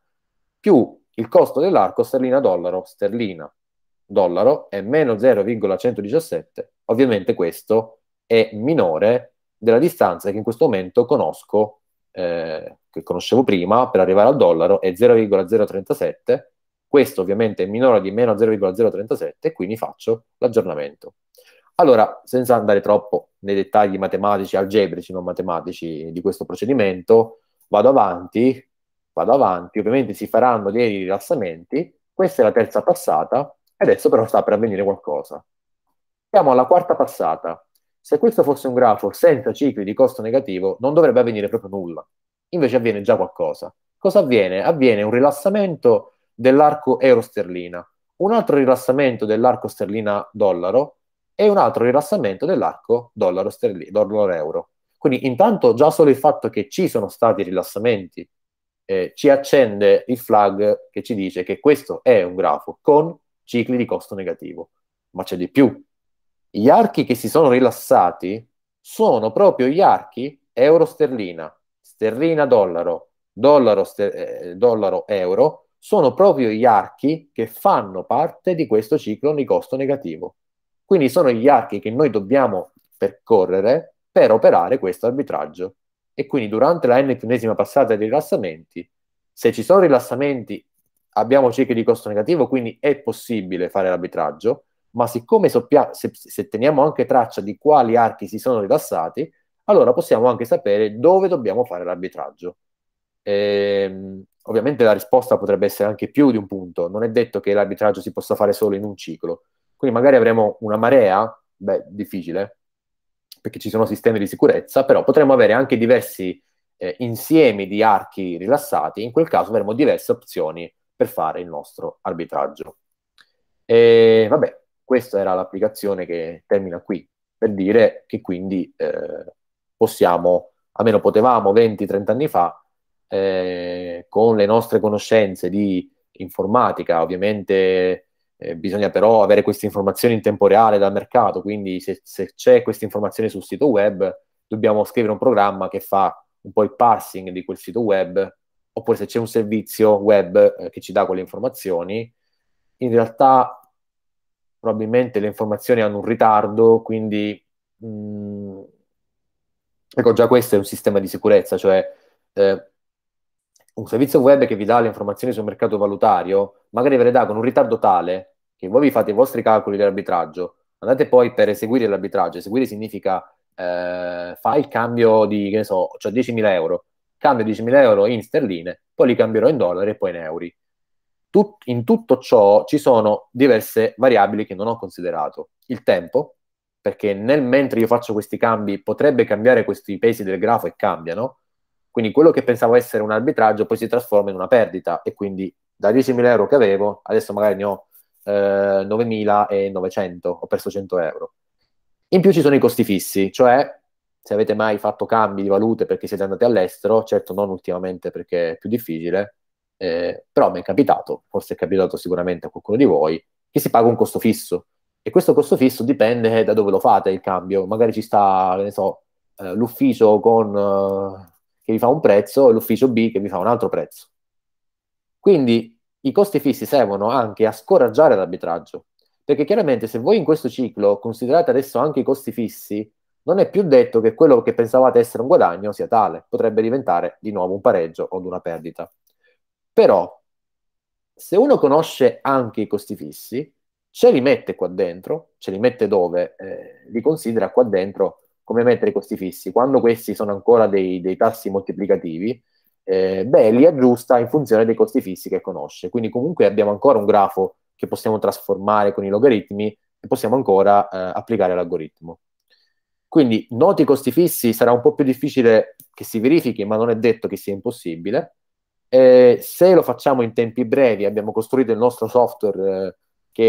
più il costo dell'arco sterlina-dollaro, sterlina-dollaro è meno 0,117, ovviamente questo è minore della distanza che in questo momento conosco, eh, che conoscevo prima, per arrivare al dollaro è 0,037, questo ovviamente è minore di meno 0,037, quindi faccio l'aggiornamento. Allora, senza andare troppo nei dettagli matematici, algebrici, non matematici di questo procedimento, vado avanti, vado avanti, ovviamente si faranno dei rilassamenti, questa è la terza passata, e adesso però sta per avvenire qualcosa. Siamo alla quarta passata, se questo fosse un grafo senza cicli di costo negativo, non dovrebbe avvenire proprio nulla. Invece avviene già qualcosa. Cosa avviene? Avviene un rilassamento dell'arco euro-sterlina, un altro rilassamento dell'arco sterlina-dollaro e un altro rilassamento dell'arco dollaro-euro. Quindi intanto già solo il fatto che ci sono stati rilassamenti eh, ci accende il flag che ci dice che questo è un grafo con cicli di costo negativo. Ma c'è di più. Gli archi che si sono rilassati sono proprio gli archi euro-sterlina, sterlina-dollaro, dollaro-euro, eh, sono proprio gli archi che fanno parte di questo ciclo di costo negativo. Quindi sono gli archi che noi dobbiamo percorrere per operare questo arbitraggio. E quindi durante la n passata dei rilassamenti, se ci sono rilassamenti, abbiamo cicli di costo negativo, quindi è possibile fare l'arbitraggio ma siccome soppia- se, se, teniamo anche traccia di quali archi si sono rilassati, allora possiamo anche sapere dove dobbiamo fare l'arbitraggio. Ehm, ovviamente la risposta potrebbe essere anche più di un punto, non è detto che l'arbitraggio si possa fare solo in un ciclo, quindi magari avremo una marea, beh, difficile, perché ci sono sistemi di sicurezza, però potremmo avere anche diversi eh, insiemi di archi rilassati, in quel caso avremo diverse opzioni per fare il nostro arbitraggio. E vabbè, questa era l'applicazione che termina qui, per dire che quindi eh, possiamo, almeno potevamo 20-30 anni fa, eh, con le nostre conoscenze di informatica, ovviamente eh, bisogna però avere queste informazioni in tempo reale dal mercato, quindi se, se c'è questa informazione sul sito web, dobbiamo scrivere un programma che fa un po' il parsing di quel sito web, oppure se c'è un servizio web eh, che ci dà quelle informazioni, in realtà probabilmente le informazioni hanno un ritardo, quindi mh, mm, ecco già questo è un sistema di sicurezza, cioè eh, un servizio web che vi dà le informazioni sul mercato valutario, magari ve le dà con un ritardo tale che voi vi fate i vostri calcoli dell'arbitraggio, andate poi per eseguire l'arbitraggio, eseguire significa eh, fai il cambio di, che ne so, cioè 10.000 euro, cambio 10.000 euro in sterline, poi li cambierò in dollari e poi in euro tut- in tutto ciò ci sono diverse variabili che non ho considerato. Il tempo, perché nel mentre io faccio questi cambi potrebbe cambiare questi pesi del grafo e cambiano, quindi quello che pensavo essere un arbitraggio poi si trasforma in una perdita e quindi da 10.000 euro che avevo adesso magari ne ho eh, 9.900, ho perso 100 euro. In più ci sono i costi fissi, cioè se avete mai fatto cambi di valute perché siete andati all'estero, certo non ultimamente perché è più difficile, eh, però mi è capitato, forse è capitato sicuramente a qualcuno di voi, che si paga un costo fisso. E questo costo fisso dipende da dove lo fate il cambio. Magari ci sta, ne so, eh, l'ufficio con, eh, che vi fa un prezzo e l'ufficio B che vi fa un altro prezzo. Quindi i costi fissi servono anche a scoraggiare l'arbitraggio. Perché chiaramente se voi in questo ciclo considerate adesso anche i costi fissi, non è più detto che quello che pensavate essere un guadagno sia tale, potrebbe diventare di nuovo un pareggio o una perdita. Però, se uno conosce anche i costi fissi, ce li mette qua dentro, ce li mette dove, eh, li considera qua dentro come mettere i costi fissi, quando questi sono ancora dei, dei tassi moltiplicativi, eh, beh, li aggiusta in funzione dei costi fissi che conosce. Quindi comunque abbiamo ancora un grafo che possiamo trasformare con i logaritmi e possiamo ancora eh, applicare l'algoritmo. Quindi noti i costi fissi sarà un po' più difficile che si verifichi, ma non è detto che sia impossibile. Eh, se lo facciamo in tempi brevi, abbiamo costruito il nostro software eh, che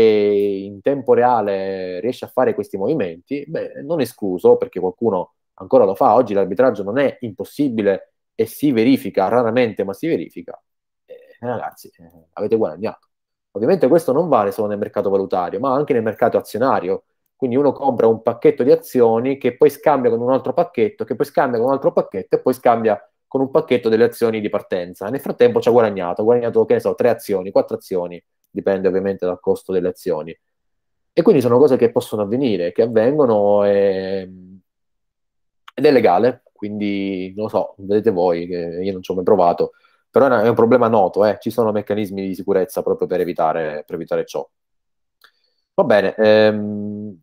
in tempo reale riesce a fare questi movimenti, beh, non escluso perché qualcuno ancora lo fa, oggi l'arbitraggio non è impossibile e si verifica raramente, ma si verifica, eh, ragazzi, eh, avete guadagnato. Ovviamente questo non vale solo nel mercato valutario, ma anche nel mercato azionario. Quindi uno compra un pacchetto di azioni che poi scambia con un altro pacchetto, che poi scambia con un altro pacchetto e poi scambia con un pacchetto delle azioni di partenza. Nel frattempo ci ha guadagnato, ha guadagnato, che ne so, tre azioni, quattro azioni, dipende ovviamente dal costo delle azioni. E quindi sono cose che possono avvenire, che avvengono e... Ehm, ed è legale, quindi non lo so, vedete voi, io non ci ho mai provato, però è un problema noto, eh? ci sono meccanismi di sicurezza proprio per evitare, per evitare ciò. Va bene, ehm,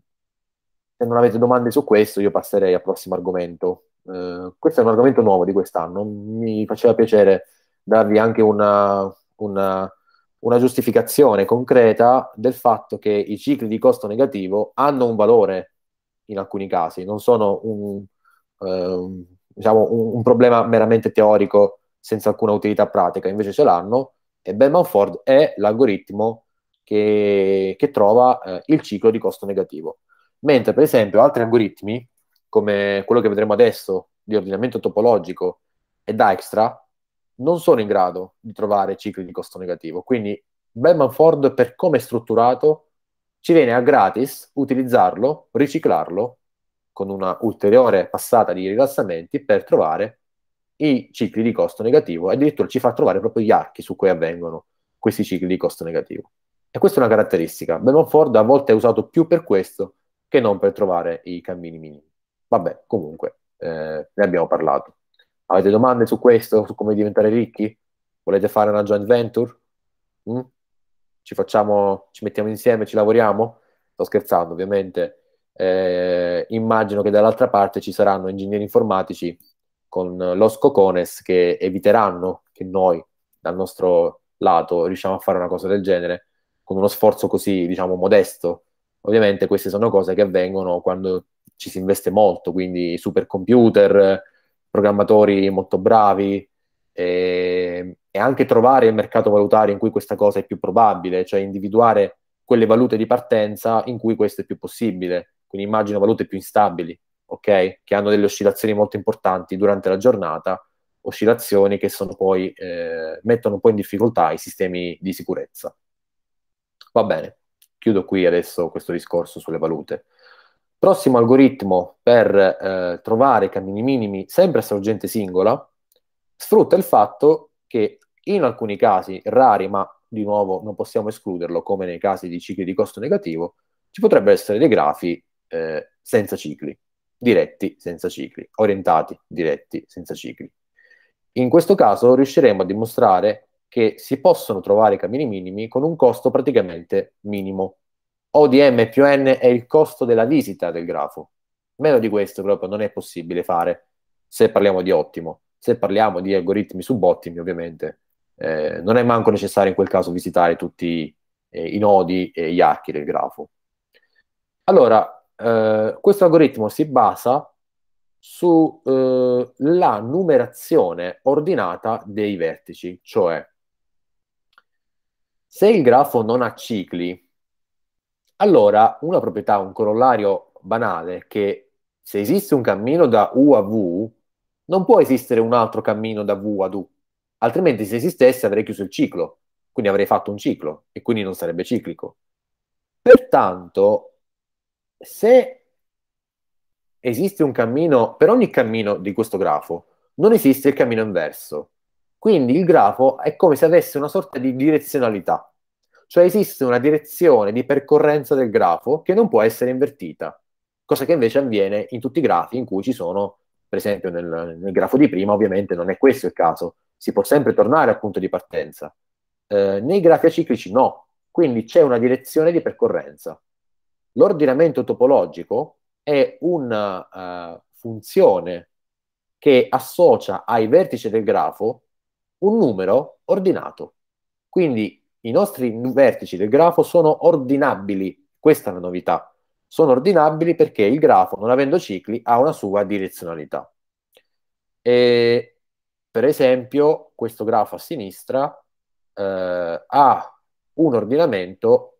se non avete domande su questo io passerei al prossimo argomento. Eh, questo è un argomento nuovo di quest'anno, mi faceva piacere darvi anche una, una, una giustificazione concreta del fatto che i cicli di costo negativo hanno un valore in alcuni casi, non sono un, eh, diciamo un, un, problema meramente teorico senza alcuna utilità pratica, invece ce l'hanno e Bellman Ford è l'algoritmo che, che trova eh, il ciclo di costo negativo. Mentre per esempio altri algoritmi come quello che vedremo adesso di ordinamento topologico e Dijkstra, non sono in grado di trovare cicli di costo negativo. Quindi Bellman Ford, per come è strutturato, ci viene a gratis utilizzarlo, riciclarlo con una ulteriore passata di rilassamenti per trovare i cicli di costo negativo, addirittura ci fa trovare proprio gli archi su cui avvengono questi cicli di costo negativo. E questa è una caratteristica. Bellman Ford a volte è usato più per questo che non per trovare i cammini minimi. Vabbè, comunque, eh, ne abbiamo parlato. Avete domande su questo, su come diventare ricchi? Volete fare una joint venture? Mm? Ci facciamo, ci mettiamo insieme, ci lavoriamo? Sto scherzando, ovviamente. Eh, immagino che dall'altra parte ci saranno ingegneri informatici con los cocones che eviteranno che noi, dal nostro lato, riusciamo a fare una cosa del genere con uno sforzo così, diciamo, modesto. Ovviamente queste sono cose che avvengono quando ci si investe molto, quindi super computer, programmatori molto bravi e, ehm, e, anche trovare il mercato valutario in cui questa cosa è più probabile, cioè individuare quelle valute di partenza in cui questo è più possibile. Quindi immagino valute più instabili, ok? Che hanno delle oscillazioni molto importanti durante la giornata, oscillazioni che poi, eh, mettono poi in difficoltà i sistemi di sicurezza. Va bene, chiudo qui adesso questo discorso sulle valute. Prossimo algoritmo per eh, trovare cammini minimi sempre a sorgente singola sfrutta il fatto che in alcuni casi rari, ma di nuovo non possiamo escluderlo, come nei casi di cicli di costo negativo, ci potrebbero essere dei grafi eh, senza cicli, diretti senza cicli, orientati diretti senza cicli. In questo caso riusciremo a dimostrare che si possono trovare cammini minimi con un costo praticamente minimo. O di M più N è il costo della visita del grafo. Meno di questo proprio non è possibile fare se parliamo di ottimo. Se parliamo di algoritmi subottimi, ovviamente, eh, non è manco necessario in quel caso visitare tutti eh, i nodi e gli archi del grafo. Allora, eh, questo algoritmo si basa sulla eh, numerazione ordinata dei vertici, cioè se il grafo non ha cicli, allora una proprietà, un corollario banale, che se esiste un cammino da U a V, non può esistere un altro cammino da V ad U, altrimenti se esistesse avrei chiuso il ciclo, quindi avrei fatto un ciclo e quindi non sarebbe ciclico. Pertanto, se esiste un cammino, per ogni cammino di questo grafo, non esiste il cammino inverso. Quindi il grafo è come se avesse una sorta di direzionalità. Cioè esiste una direzione di percorrenza del grafo che non può essere invertita, cosa che invece avviene in tutti i grafi in cui ci sono, per esempio nel, nel grafo di prima ovviamente non è questo il caso, si può sempre tornare al punto di partenza. Eh, nei grafi aciclici no, quindi c'è una direzione di percorrenza. L'ordinamento topologico è una uh, funzione che associa ai vertici del grafo un numero ordinato. Quindi i nostri vertici del grafo sono ordinabili, questa è la novità, sono ordinabili perché il grafo, non avendo cicli, ha una sua direzionalità. E, per esempio, questo grafo a sinistra eh, ha un ordinamento,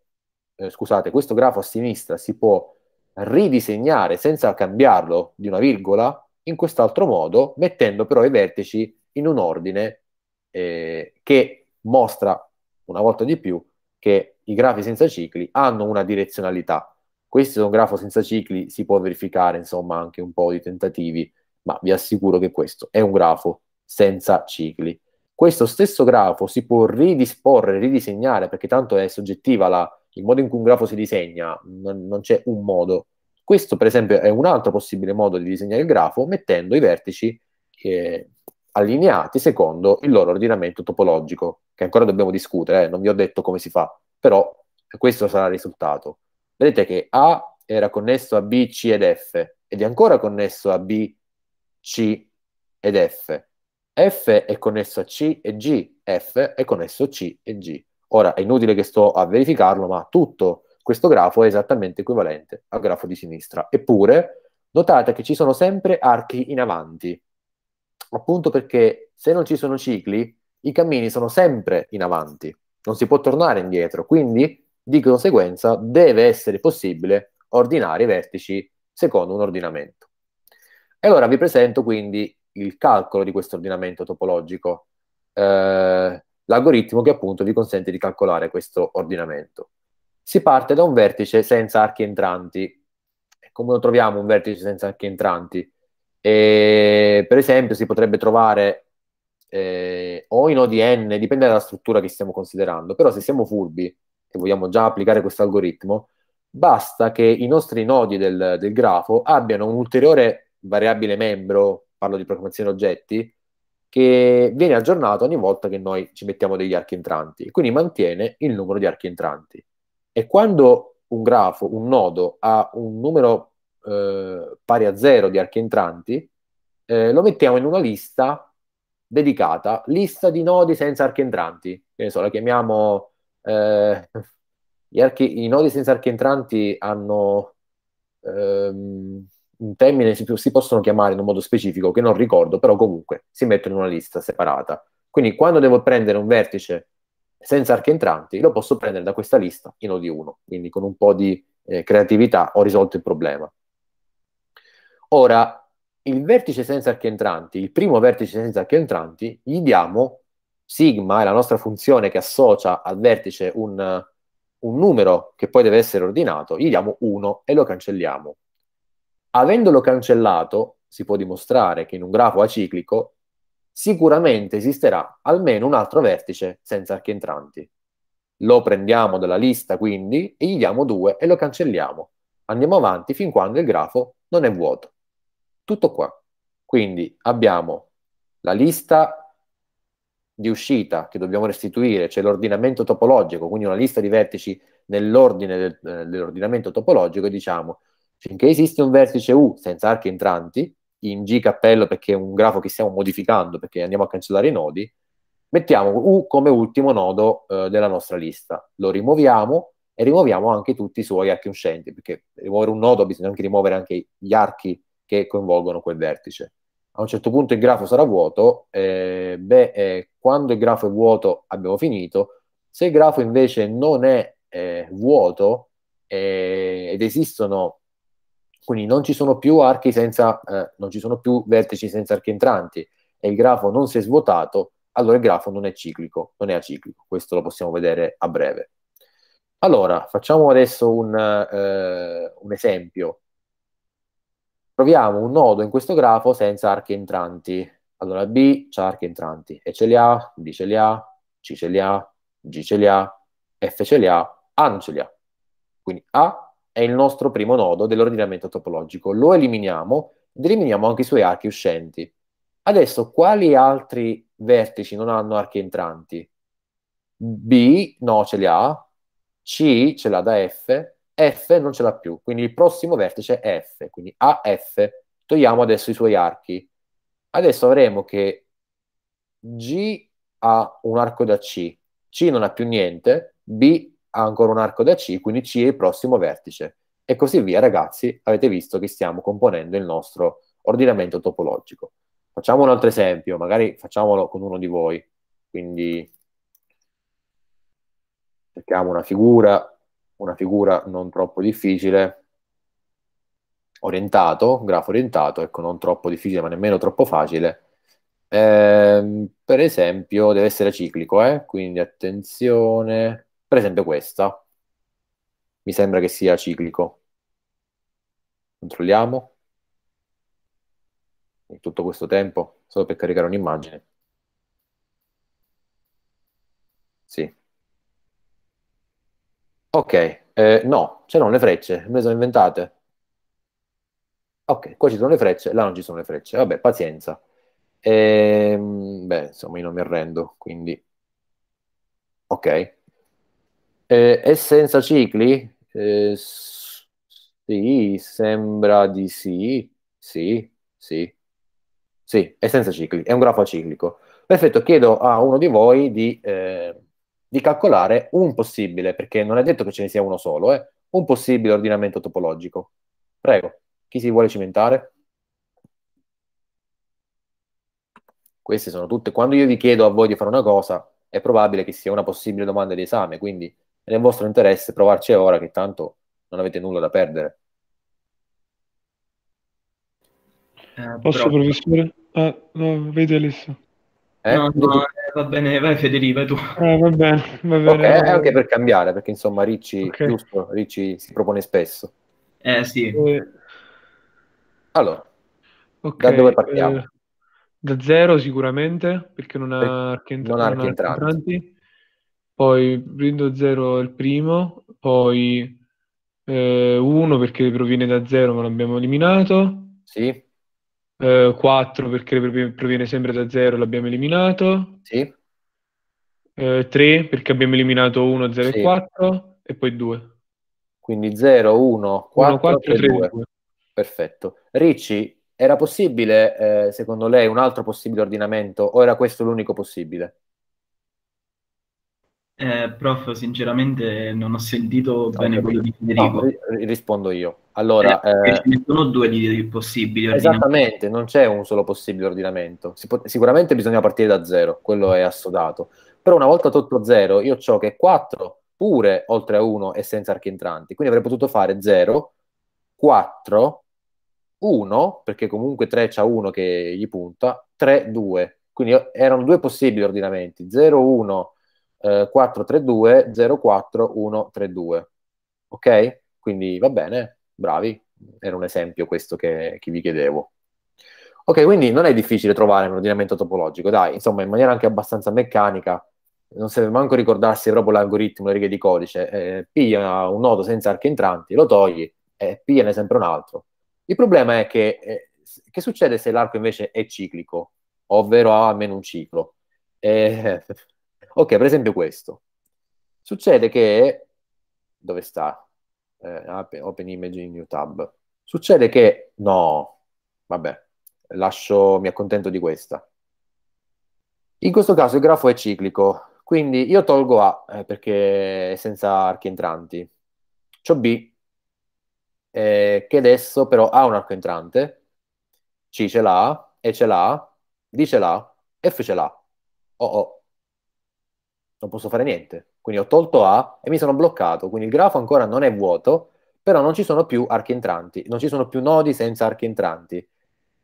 eh, scusate, questo grafo a sinistra si può ridisegnare senza cambiarlo di una virgola in quest'altro modo, mettendo però i vertici in un ordine eh, che mostra una volta di più che i grafi senza cicli hanno una direzionalità. Questo è un grafo senza cicli, si può verificare insomma anche un po' di tentativi, ma vi assicuro che questo è un grafo senza cicli. Questo stesso grafo si può ridisporre, ridisegnare, perché tanto è soggettiva la, il modo in cui un grafo si disegna, non, non c'è un modo. Questo per esempio è un altro possibile modo di disegnare il grafo mettendo i vertici eh, allineati secondo il loro ordinamento topologico, che ancora dobbiamo discutere, eh? non vi ho detto come si fa, però questo sarà il risultato. Vedete che A era connesso a B, C ed F, ed è ancora connesso a B, C ed F. F è connesso a C e G, F è connesso a C e G. Ora è inutile che sto a verificarlo, ma tutto questo grafo è esattamente equivalente al grafo di sinistra. Eppure, notate che ci sono sempre archi in avanti, appunto perché se non ci sono cicli, i cammini sono sempre in avanti, non si può tornare indietro, quindi di conseguenza deve essere possibile ordinare i vertici secondo un ordinamento. E allora vi presento quindi il calcolo di questo ordinamento topologico, eh, l'algoritmo che appunto vi consente di calcolare questo ordinamento. Si parte da un vertice senza archi entranti. Come lo troviamo un vertice senza archi entranti? E, per esempio, si potrebbe trovare eh, o i nodi n, dipende dalla struttura che stiamo considerando, però se siamo furbi e vogliamo già applicare questo algoritmo, basta che i nostri nodi del, del grafo abbiano un'ulteriore variabile membro, parlo di programmazione oggetti, che viene aggiornato ogni volta che noi ci mettiamo degli archi entranti, quindi mantiene il numero di archi entranti. E quando un grafo, un nodo, ha un numero eh, pari a zero di archi entranti, eh, lo mettiamo in una lista dedicata, lista di nodi senza archi entranti. so, la chiamiamo... Eh, gli archi, I nodi senza archi entranti hanno ehm, un termine, si, si possono chiamare in un modo specifico, che non ricordo, però comunque si mettono in una lista separata. Quindi quando devo prendere un vertice senza archi entranti, lo posso prendere da questa lista in nodi 1. Quindi con un po' di eh, creatività ho risolto il problema. Ora, il vertice senza archientranti, il primo vertice senza archi entranti, gli diamo sigma, è la nostra funzione che associa al vertice un, un numero che poi deve essere ordinato, gli diamo 1 e lo cancelliamo. Avendolo cancellato, si può dimostrare che in un grafo aciclico sicuramente esisterà almeno un altro vertice senza archi entranti. Lo prendiamo dalla lista quindi e gli diamo 2 e lo cancelliamo. Andiamo avanti fin quando il grafo non è vuoto. Tutto qua. Quindi abbiamo la lista di uscita che dobbiamo restituire, c'è cioè l'ordinamento topologico, quindi una lista di vertici nell'ordine del, eh, dell'ordinamento topologico e diciamo finché esiste un vertice U senza archi entranti, in G cappello perché è un grafo che stiamo modificando perché andiamo a cancellare i nodi, mettiamo U come ultimo nodo eh, della nostra lista, lo rimuoviamo e rimuoviamo anche tutti i suoi archi uscenti, perché rimuovere un nodo bisogna anche rimuovere anche gli archi che coinvolgono quel vertice. A un certo punto il grafo sarà vuoto, eh, beh, eh, quando il grafo è vuoto abbiamo finito, se il grafo invece non è eh, vuoto eh, ed esistono, quindi non ci sono più archi senza, eh, non ci sono più vertici senza archi entranti e il grafo non si è svuotato, allora il grafo non è ciclico, non è aciclico, questo lo possiamo vedere a breve. Allora, facciamo adesso un, eh, un esempio troviamo un nodo in questo grafo senza archi entranti. Allora B c'ha archi entranti, E ce li ha, B ce li ha, C ce li ha, G ce li ha, F ce li ha, A non ce li ha. Quindi A è il nostro primo nodo dell'ordinamento topologico. Lo eliminiamo ed eliminiamo anche i suoi archi uscenti. Adesso quali altri vertici non hanno archi entranti? B no ce li ha, C ce l'ha da F, F non ce l'ha più, quindi il prossimo vertice è F, quindi AF, togliamo adesso i suoi archi. Adesso avremo che G ha un arco da C, C non ha più niente, B ha ancora un arco da C, quindi C è il prossimo vertice. E così via, ragazzi, avete visto che stiamo componendo il nostro ordinamento topologico. Facciamo un altro esempio, magari facciamolo con uno di voi. Quindi cerchiamo una figura una figura non troppo difficile, orientato, grafo orientato, ecco, non troppo difficile ma nemmeno troppo facile. Eh, per esempio, deve essere ciclico, eh? quindi attenzione. Per esempio questa. Mi sembra che sia ciclico. Controlliamo. In tutto questo tempo, solo per caricare un'immagine. Sì, Ok, eh, no, c'erano le frecce, me le sono inventate. Ok, qua ci sono le frecce, là non ci sono le frecce. Vabbè, pazienza. Ehm, beh, insomma, io non mi arrendo, quindi... Ok. Eh, è senza cicli? Eh, sì, sembra di sì. Sì, sì. Sì, è senza cicli, è un grafo aciclico. Perfetto, chiedo a uno di voi di... Eh, di calcolare un possibile, perché non è detto che ce ne sia uno solo, eh, un possibile ordinamento topologico. Prego, chi si vuole cimentare? Queste sono tutte. Quando io vi chiedo a voi di fare una cosa, è probabile che sia una possibile domanda di esame, quindi è nel vostro interesse provarci ora che tanto non avete nulla da perdere. Eh, Posso, professore? Ah, no, vedi Alessio. Eh? No, no, eh, va bene, vai Federico, vai tu. Eh, va bene, va bene. Okay, è anche eh, per cambiare, perché insomma Ricci, okay. giusto, Ricci si propone spesso. Eh sì. Eh, allora, okay, da dove partiamo? Eh, da zero sicuramente, perché non ha archi entranti. Poi prendo zero è il primo, poi uno perché proviene da zero ma l'abbiamo eliminato. Sì. 4 eh, perché proviene sempre da 0 l'abbiamo eliminato. Sì. Eh, 3 perché abbiamo eliminato 1, 0 sì. e 4 e poi 2. Quindi 0, 1, 4, 1, 3, 2. Perfetto. Ricci, era possibile eh, secondo lei un altro possibile ordinamento o era questo l'unico possibile? Eh, prof, sinceramente non ho sentito no, bene quello di Federico. No, rispondo io. Allora, eh, eh, ce ne sono due di possibili. Esattamente, non c'è un solo possibile ordinamento. Pot- sicuramente bisogna partire da zero, quello è assodato. Però una volta tolto zero, io ho che 4 pure oltre a 1 e senza archi entranti. Quindi avrei potuto fare 0, 4, 1, perché comunque 3 c'ha 1 che gli punta, 3, 2. Quindi erano due possibili ordinamenti, 0, 1, eh, 4, 3, 2, 0, 4, 1, 3, 2. Ok? Quindi va bene bravi, era un esempio questo che, che vi chiedevo. Ok, quindi non è difficile trovare un ordinamento topologico, dai, insomma, in maniera anche abbastanza meccanica, non serve manco ricordarsi proprio l'algoritmo, le righe di codice, eh, piglia un nodo senza archi entranti, lo togli e eh, pigliane sempre un altro. Il problema è che eh, che succede se l'arco invece è ciclico, ovvero ha almeno un ciclo? Eh, ok, per esempio questo. Succede che... Dove sta? eh, Open Image in New Tab. Succede che no, vabbè, lascio, mi accontento di questa. In questo caso il grafo è ciclico, quindi io tolgo A eh, perché è senza archi entranti. C'ho B eh, che adesso però ha un arco entrante, C ce l'ha, E ce l'ha, D ce l'ha, F ce l'ha. Oh oh, non posso fare niente. Quindi ho tolto A e mi sono bloccato, quindi il grafo ancora non è vuoto, però non ci sono più archi entranti, non ci sono più nodi senza archi entranti.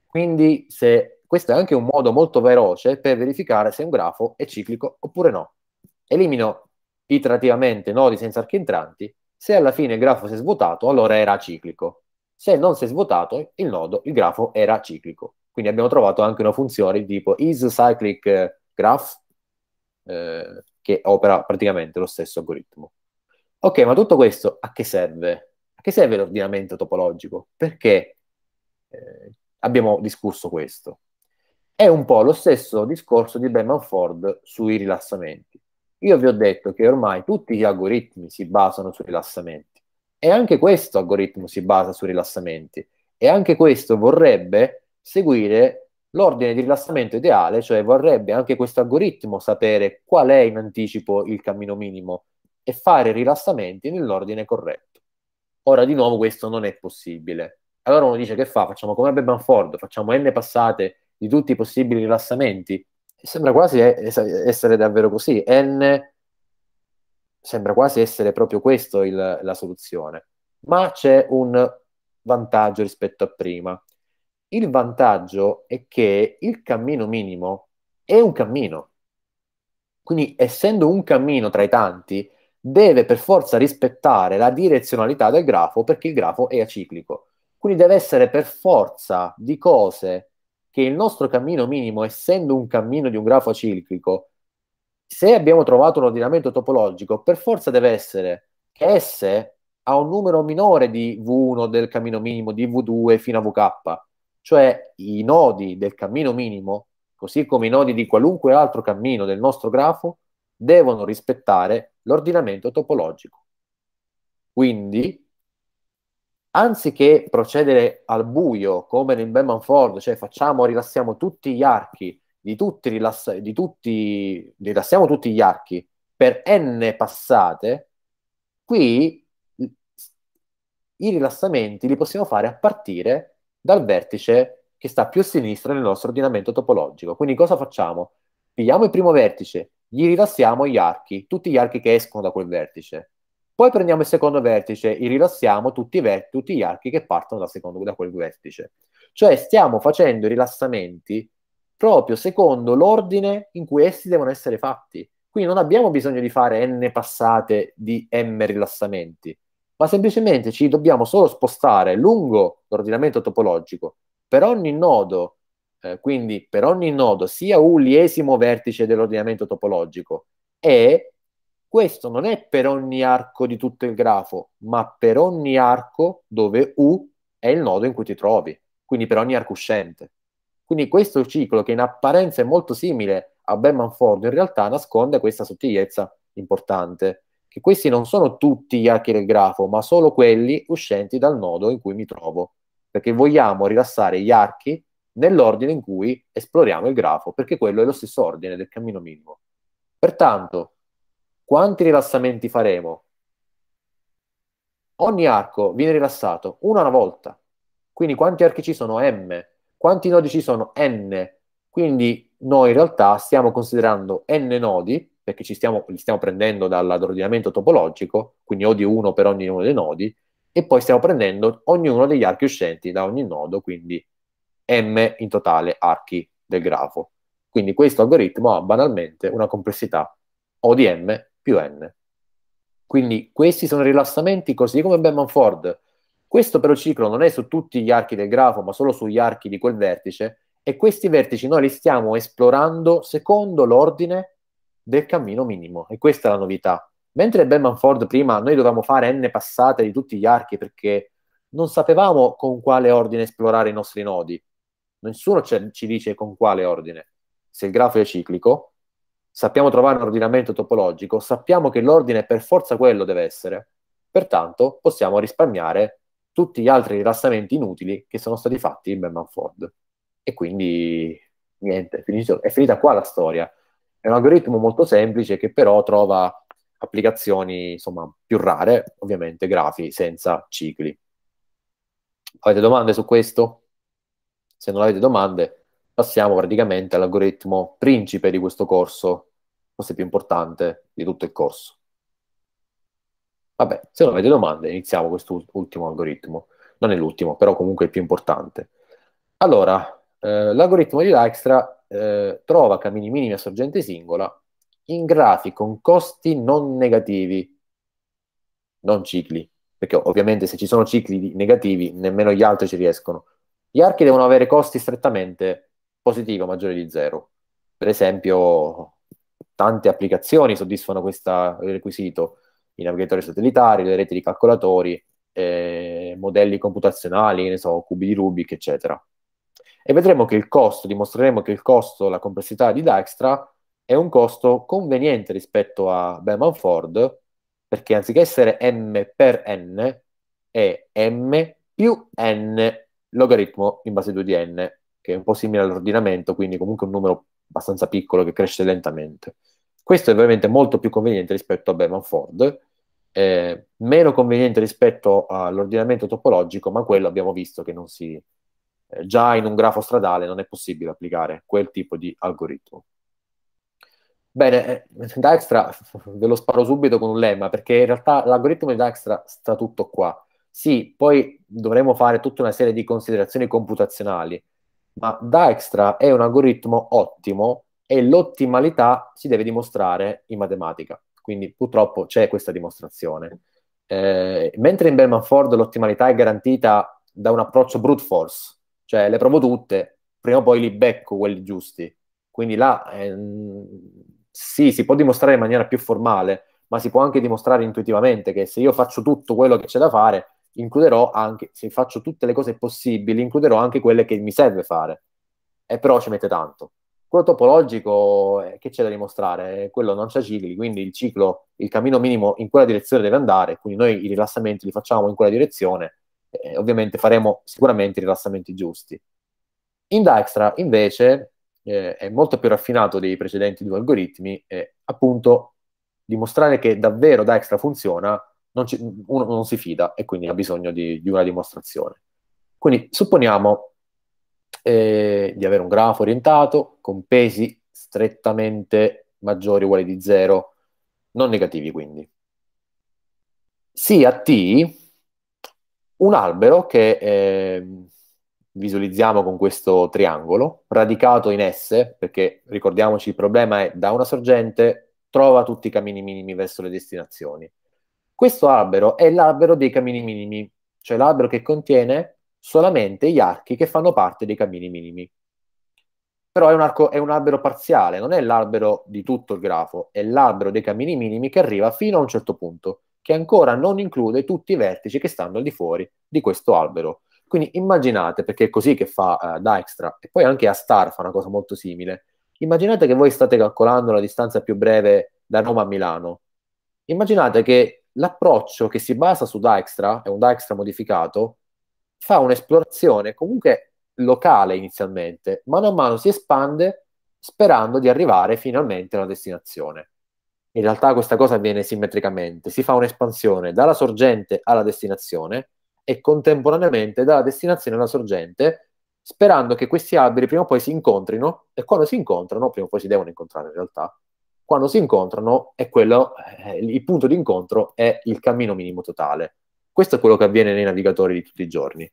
Quindi se, questo è anche un modo molto veloce per verificare se un grafo è ciclico oppure no. Elimino iterativamente nodi senza archi entranti, se alla fine il grafo si è svuotato, allora era ciclico. Se non si è svuotato, il nodo, il grafo era ciclico. Quindi abbiamo trovato anche una funzione di tipo isCyclicGraph, eh, eh che opera praticamente lo stesso algoritmo. Ok, ma tutto questo a che serve? A che serve l'ordinamento topologico? Perché eh, abbiamo discusso questo? È un po' lo stesso discorso di Bellman Ford sui rilassamenti. Io vi ho detto che ormai tutti gli algoritmi si basano sui rilassamenti e anche questo algoritmo si basa sui rilassamenti e anche questo vorrebbe seguire l'ordine di rilassamento ideale, cioè vorrebbe anche questo algoritmo sapere qual è in anticipo il cammino minimo e fare rilassamenti nell'ordine corretto. Ora di nuovo questo non è possibile. Allora uno dice che fa? Facciamo come ebbe Ford, facciamo n passate di tutti i possibili rilassamenti. sembra quasi essere davvero così. N sembra quasi essere proprio questa la soluzione. Ma c'è un vantaggio rispetto a prima il vantaggio è che il cammino minimo è un cammino. Quindi, essendo un cammino tra i tanti, deve per forza rispettare la direzionalità del grafo perché il grafo è aciclico. Quindi deve essere per forza di cose che il nostro cammino minimo, essendo un cammino di un grafo aciclico, se abbiamo trovato un ordinamento topologico, per forza deve essere che S ha un numero minore di V1 del cammino minimo, di V2 fino a VK cioè i nodi del cammino minimo, così come i nodi di qualunque altro cammino del nostro grafo, devono rispettare l'ordinamento topologico. Quindi, anziché procedere al buio come nel Bellman Ford, cioè facciamo, rilassiamo tutti gli archi, di tutti, rilassa- di tutti rilassiamo tutti gli archi per n passate, qui i rilassamenti li possiamo fare a partire dal vertice che sta più a sinistra nel nostro ordinamento topologico. Quindi cosa facciamo? Pigliamo il primo vertice, gli rilassiamo gli archi, tutti gli archi che escono da quel vertice. Poi prendiamo il secondo vertice, gli rilassiamo tutti, ver- tutti gli archi che partono da, secondo, da quel vertice. Cioè stiamo facendo i rilassamenti proprio secondo l'ordine in cui essi devono essere fatti. Quindi non abbiamo bisogno di fare n passate di m rilassamenti, ma semplicemente ci dobbiamo solo spostare lungo l'ordinamento topologico per ogni nodo, eh, quindi per ogni nodo sia un liesimo vertice dell'ordinamento topologico e questo non è per ogni arco di tutto il grafo, ma per ogni arco dove U è il nodo in cui ti trovi, quindi per ogni arco uscente. Quindi questo ciclo, che in apparenza è molto simile a Berman Ford, in realtà nasconde questa sottigliezza importante che questi non sono tutti gli archi del grafo, ma solo quelli uscenti dal nodo in cui mi trovo, perché vogliamo rilassare gli archi nell'ordine in cui esploriamo il grafo, perché quello è lo stesso ordine del cammino minimo. Pertanto, quanti rilassamenti faremo? Ogni arco viene rilassato una alla volta, quindi quanti archi ci sono m, quanti nodi ci sono n, quindi noi in realtà stiamo considerando n nodi perché ci stiamo, li stiamo prendendo dall'ordinamento topologico, quindi O di 1 per ognuno dei nodi, e poi stiamo prendendo ognuno degli archi uscenti da ogni nodo, quindi m in totale archi del grafo. Quindi questo algoritmo ha banalmente una complessità O di m più n. Quindi questi sono rilassamenti così come Bellman Ford. Questo però ciclo non è su tutti gli archi del grafo, ma solo sugli archi di quel vertice, e questi vertici noi li stiamo esplorando secondo l'ordine del cammino minimo. E questa è la novità. Mentre Bellman Ford prima noi dovevamo fare n passate di tutti gli archi perché non sapevamo con quale ordine esplorare i nostri nodi. Nessuno ci dice con quale ordine. Se il grafo è ciclico, sappiamo trovare un ordinamento topologico, sappiamo che l'ordine per forza quello deve essere. Pertanto possiamo risparmiare tutti gli altri rilassamenti inutili che sono stati fatti in Bellman Ford. E quindi niente, è finita qua la storia. È un algoritmo molto semplice che però trova applicazioni insomma, più rare, ovviamente grafi senza cicli. Avete domande su questo? Se non avete domande, passiamo praticamente all'algoritmo principe di questo corso, forse più importante di tutto il corso. Vabbè, se non avete domande, iniziamo questo ultimo algoritmo. Non è l'ultimo, però comunque il più importante. Allora, eh, l'algoritmo di Dijkstra eh, trova cammini minimi a sorgente singola in grafi con costi non negativi, non cicli, perché ovviamente se ci sono cicli negativi nemmeno gli altri ci riescono. Gli archi devono avere costi strettamente positivi o maggiori di zero. Per esempio, tante applicazioni soddisfano questo requisito, i navigatori satellitari, le reti di calcolatori, eh, modelli computazionali, ne so, cubi di Rubik, eccetera e vedremo che il costo, dimostreremo che il costo, la complessità di Dijkstra è un costo conveniente rispetto a Bellman Ford, perché anziché essere m per n, è m più n logaritmo in base 2 di n, che è un po' simile all'ordinamento, quindi comunque un numero abbastanza piccolo che cresce lentamente. Questo è ovviamente molto più conveniente rispetto a Berman Ford, eh, meno conveniente rispetto all'ordinamento topologico, ma quello abbiamo visto che non si, già in un grafo stradale non è possibile applicare quel tipo di algoritmo. Bene, eh, Dijkstra ve lo sparo subito con un lemma, perché in realtà l'algoritmo di Dijkstra sta tutto qua. Sì, poi dovremo fare tutta una serie di considerazioni computazionali, ma Dijkstra è un algoritmo ottimo e l'ottimalità si deve dimostrare in matematica. Quindi purtroppo c'è questa dimostrazione. Eh, mentre in Berman Ford l'ottimalità è garantita da un approccio brute force, cioè, le provo tutte, prima o poi li becco quelli giusti. Quindi là, ehm, sì, si può dimostrare in maniera più formale, ma si può anche dimostrare intuitivamente che se io faccio tutto quello che c'è da fare, includerò anche, se faccio tutte le cose possibili, includerò anche quelle che mi serve fare. E però ci mette tanto. Quello topologico, eh, che c'è da dimostrare? Eh, quello non c'è cicli, quindi il ciclo, il cammino minimo in quella direzione deve andare, quindi noi i rilassamenti li facciamo in quella direzione eh, ovviamente faremo sicuramente i rilassamenti giusti. In Dijkstra invece eh, è molto più raffinato dei precedenti due algoritmi, eh, appunto dimostrare che davvero Dijkstra funziona, non ci, uno non si fida e quindi ha bisogno di, di una dimostrazione. Quindi supponiamo eh, di avere un grafo orientato con pesi strettamente maggiori o uguali di zero, non negativi quindi. Si a t un albero che eh, visualizziamo con questo triangolo, radicato in S, perché ricordiamoci il problema è da una sorgente trova tutti i cammini minimi verso le destinazioni. Questo albero è l'albero dei cammini minimi, cioè l'albero che contiene solamente gli archi che fanno parte dei cammini minimi. Però è un, arco, è un albero parziale, non è l'albero di tutto il grafo, è l'albero dei cammini minimi che arriva fino a un certo punto che ancora non include tutti i vertici che stanno al di fuori di questo albero. Quindi immaginate, perché è così che fa uh, eh, Dijkstra, e poi anche Astar fa una cosa molto simile, immaginate che voi state calcolando la distanza più breve da Roma a Milano. Immaginate che l'approccio che si basa su Dijkstra, è un Dijkstra modificato, fa un'esplorazione comunque locale inizialmente, mano a mano si espande sperando di arrivare finalmente alla destinazione. In realtà questa cosa avviene simmetricamente, si fa un'espansione dalla sorgente alla destinazione e contemporaneamente dalla destinazione alla sorgente, sperando che questi alberi prima o poi si incontrino e quando si incontrano, prima o poi si devono incontrare in realtà, quando si incontrano è quello, eh, il punto di incontro è il cammino minimo totale. Questo è quello che avviene nei navigatori di tutti i giorni.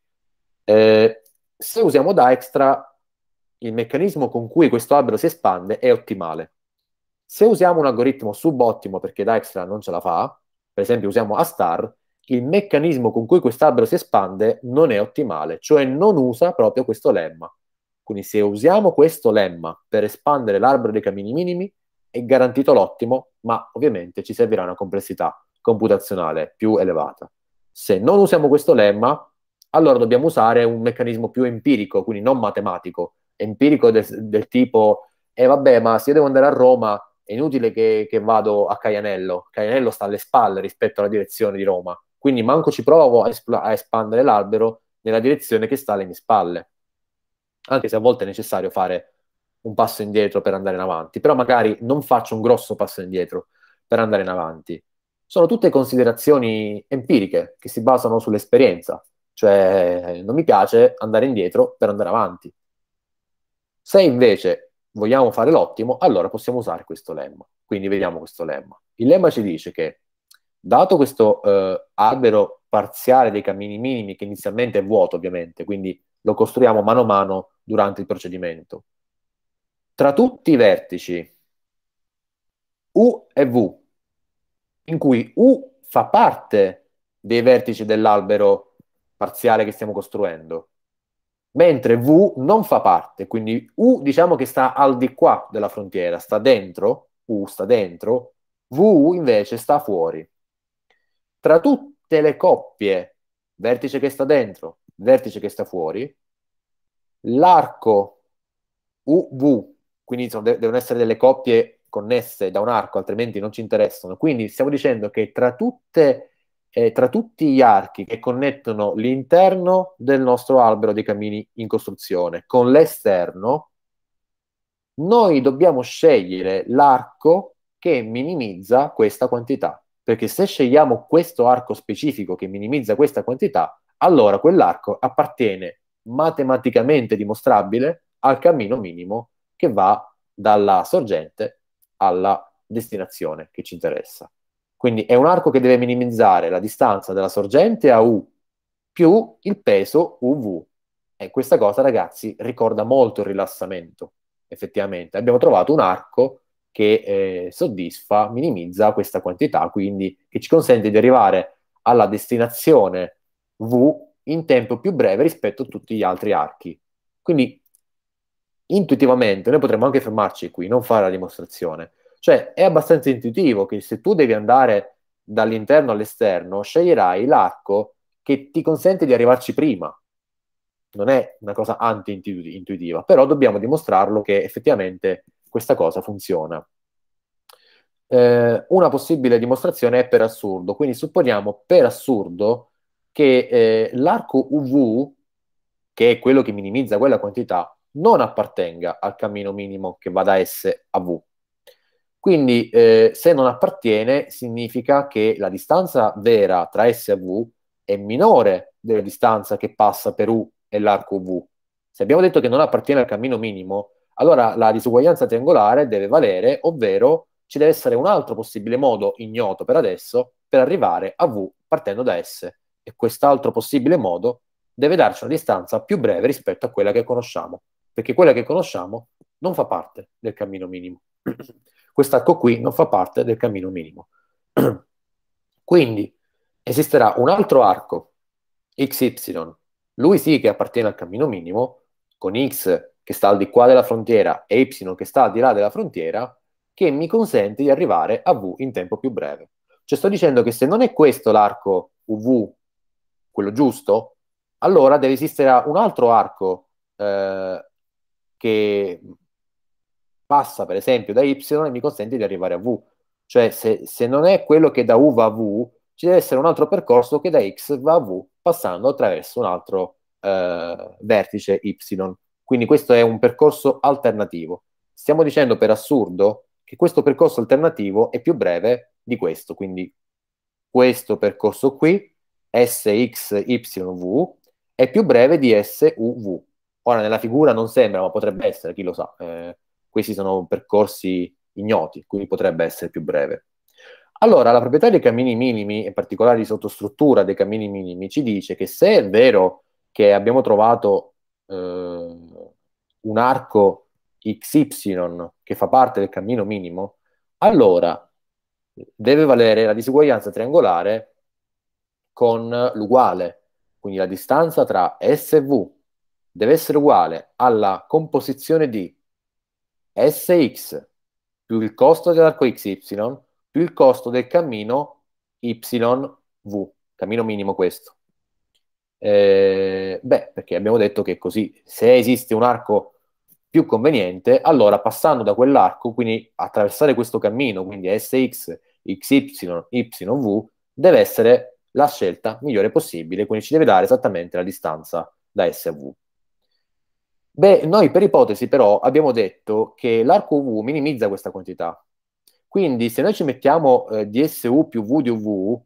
Eh, se usiamo Dijkstra, il meccanismo con cui questo albero si espande è ottimale. Se usiamo un algoritmo subottimo perché Dijkstra non ce la fa, per esempio usiamo A-star, il meccanismo con cui quest'albero si espande non è ottimale, cioè non usa proprio questo lemma. Quindi se usiamo questo lemma per espandere l'albero dei cammini minimi, è garantito l'ottimo, ma ovviamente ci servirà una complessità computazionale più elevata. Se non usiamo questo lemma, allora dobbiamo usare un meccanismo più empirico, quindi non matematico, empirico del, del tipo, e eh vabbè, ma se io devo andare a Roma è inutile che, che, vado a Caianello. Caianello sta alle spalle rispetto alla direzione di Roma. Quindi manco ci provo a, espl- a, espandere l'albero nella direzione che sta alle mie spalle. Anche se a volte è necessario fare un passo indietro per andare in avanti, però magari non faccio un grosso passo indietro per andare in avanti. Sono tutte considerazioni empiriche che si basano sull'esperienza, cioè non mi piace andare indietro per andare avanti. Se invece vogliamo fare l'ottimo, allora possiamo usare questo lemma. Quindi vediamo questo lemma. Il lemma ci dice che, dato questo eh, albero parziale dei cammini minimi, che inizialmente è vuoto ovviamente, quindi lo costruiamo mano a mano durante il procedimento, tra tutti i vertici U e V, in cui U fa parte dei vertici dell'albero parziale che stiamo costruendo, mentre V non fa parte, quindi U diciamo che sta al di qua della frontiera, sta dentro, U sta dentro, V invece sta fuori. Tra tutte le coppie, vertice che sta dentro, vertice che sta fuori, l'arco UV, quindi insomma, devono essere delle coppie connesse da un arco, altrimenti non ci interessano. Quindi stiamo dicendo che tra tutte eh, tra tutti gli archi che connettono l'interno del nostro albero dei cammini in costruzione con l'esterno, noi dobbiamo scegliere l'arco che minimizza questa quantità. Perché se scegliamo questo arco specifico che minimizza questa quantità, allora quell'arco appartiene matematicamente dimostrabile al cammino minimo che va dalla sorgente alla destinazione che ci interessa. Quindi è un arco che deve minimizzare la distanza dalla sorgente a U più il peso UV. E questa cosa, ragazzi, ricorda molto il rilassamento, effettivamente. Abbiamo trovato un arco che eh, soddisfa, minimizza questa quantità, quindi che ci consente di arrivare alla destinazione V in tempo più breve rispetto a tutti gli altri archi. Quindi intuitivamente noi potremmo anche fermarci qui, non fare la dimostrazione, cioè è abbastanza intuitivo che se tu devi andare dall'interno all'esterno, sceglierai l'arco che ti consente di arrivarci prima. Non è una cosa anti-intuitiva, però dobbiamo dimostrarlo che effettivamente questa cosa funziona. Eh, una possibile dimostrazione è per assurdo, quindi supponiamo per assurdo che eh, l'arco UV, che è quello che minimizza quella quantità, non appartenga al cammino minimo che va da S a V, quindi eh, se non appartiene significa che la distanza vera tra S e V è minore della distanza che passa per U e l'arco V. Se abbiamo detto che non appartiene al cammino minimo, allora la disuguaglianza triangolare deve valere, ovvero ci deve essere un altro possibile modo ignoto per adesso per arrivare a V partendo da S. E quest'altro possibile modo deve darci una distanza più breve rispetto a quella che conosciamo, perché quella che conosciamo non fa parte del cammino minimo. quest'arco qui non fa parte del cammino minimo. Quindi esisterà un altro arco, XY, lui sì che appartiene al cammino minimo, con X che sta al di qua della frontiera e Y che sta al di là della frontiera, che mi consente di arrivare a V in tempo più breve. Cioè sto dicendo che se non è questo l'arco UV, quello giusto, allora deve esistere un altro arco eh, che passa per esempio da Y e mi consente di arrivare a V. Cioè se, se non è quello che da U va a V, ci deve essere un altro percorso che da X va a V passando attraverso un altro eh, vertice Y. Quindi questo è un percorso alternativo. Stiamo dicendo per assurdo che questo percorso alternativo è più breve di questo, quindi questo percorso qui, SXYV, è più breve di SUV. Ora nella figura non sembra, ma potrebbe essere, chi lo sa. Eh, questi sono percorsi ignoti, quindi potrebbe essere più breve. Allora, la proprietà dei cammini minimi, in particolare di sottostruttura dei cammini minimi, ci dice che se è vero che abbiamo trovato eh, un arco XY che fa parte del cammino minimo, allora deve valere la disuguaglianza triangolare con l'uguale, quindi la distanza tra S e V deve essere uguale alla composizione di sx più il costo dell'arco xy più il costo del cammino yv, cammino minimo questo. Eh, beh, perché abbiamo detto che così se esiste un arco più conveniente, allora passando da quell'arco, quindi attraversare questo cammino, quindi sx, xy, yv, deve essere la scelta migliore possibile, quindi ci deve dare esattamente la distanza da S a V. Beh, noi per ipotesi però abbiamo detto che l'arco V minimizza questa quantità. Quindi se noi ci mettiamo eh, DSU più V di UV,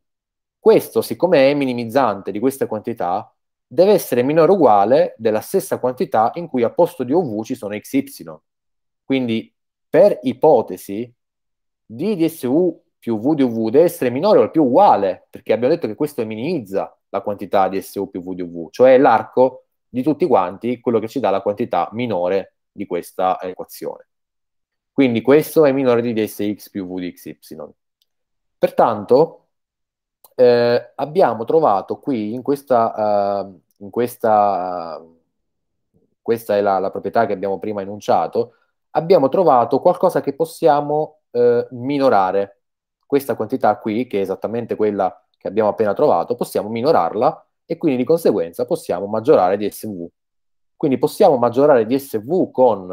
questo, siccome è minimizzante di questa quantità, deve essere minore o uguale della stessa quantità in cui a posto di UV ci sono XY. Quindi per ipotesi, D di SU più V di UV deve essere minore o più uguale, perché abbiamo detto che questo minimizza la quantità di SU più V di UV, cioè l'arco di tutti quanti quello che ci dà la quantità minore di questa equazione. Quindi questo è minore di dsx più v di xy. Pertanto eh, abbiamo trovato qui in questa, uh, in questa, uh, questa è la, la, proprietà che abbiamo prima enunciato, abbiamo trovato qualcosa che possiamo uh, minorare. Questa quantità qui, che è esattamente quella che abbiamo appena trovato, possiamo minorarla e quindi di conseguenza possiamo maggiorare DSV. Quindi possiamo maggiorare DSV con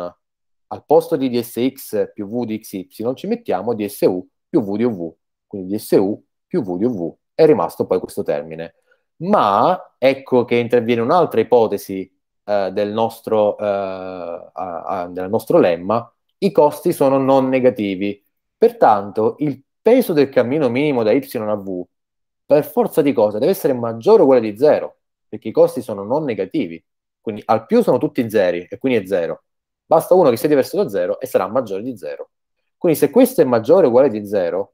al posto di DSX più V di XY ci mettiamo DSU più V di UV, quindi DSU più V di UV. È rimasto poi questo termine. Ma ecco che interviene un'altra ipotesi eh, del, nostro, eh, a, a, del nostro lemma, i costi sono non negativi. Pertanto il peso del cammino minimo da Y a V per forza di cosa deve essere maggiore o uguale di zero, perché i costi sono non negativi, quindi al più sono tutti zeri e quindi è zero. Basta uno che sia diverso da zero e sarà maggiore di zero. Quindi se questo è maggiore o uguale di zero,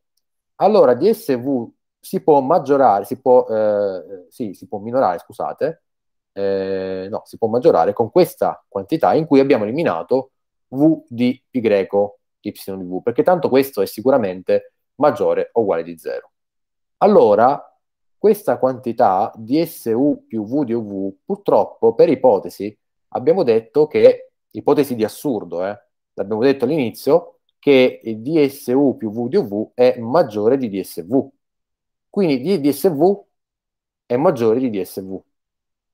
allora DSV si può maggiorare, si può, eh, sì, si può minorare, scusate, eh, no, si può maggiorare con questa quantità in cui abbiamo eliminato V di pi greco, y di V, perché tanto questo è sicuramente maggiore o uguale di zero allora questa quantità di SU più V di UV, purtroppo per ipotesi, abbiamo detto che, ipotesi di assurdo, eh, l'abbiamo detto all'inizio, che DSU più V di UV è maggiore di DSV. Quindi DSV è maggiore di DSV.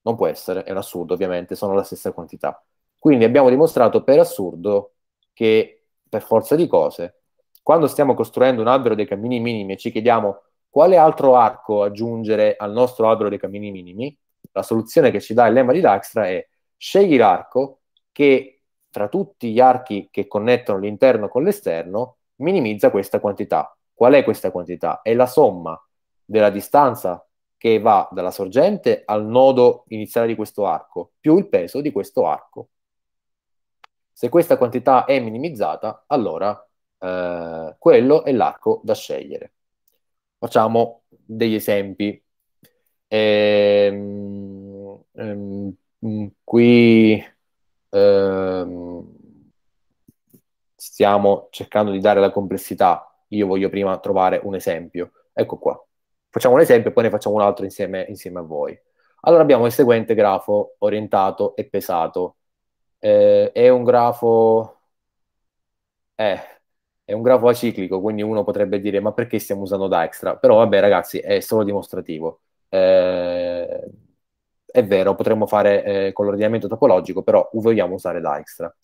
Non può essere, è un assurdo ovviamente, sono la stessa quantità. Quindi abbiamo dimostrato per assurdo che, per forza di cose, quando stiamo costruendo un albero dei cammini minimi e ci chiediamo quale altro arco aggiungere al nostro albero dei cammini minimi, la soluzione che ci dà il lemma di Dijkstra è scegli l'arco che tra tutti gli archi che connettono l'interno con l'esterno minimizza questa quantità. Qual è questa quantità? È la somma della distanza che va dalla sorgente al nodo iniziale di questo arco più il peso di questo arco. Se questa quantità è minimizzata, allora eh, quello è l'arco da scegliere. Facciamo degli esempi. Ehm, ehm, qui ehm, stiamo cercando di dare la complessità. Io voglio prima trovare un esempio. Ecco qua. Facciamo un esempio e poi ne facciamo un altro insieme, insieme a voi. Allora abbiamo il seguente grafo orientato e pesato. Eh, è un grafo... Eh, è un grafo aciclico, quindi uno potrebbe dire ma perché stiamo usando Dijkstra? Però vabbè ragazzi, è solo dimostrativo. Eh, è vero, potremmo fare eh, con l'ordinamento topologico, però vogliamo usare Dijkstra.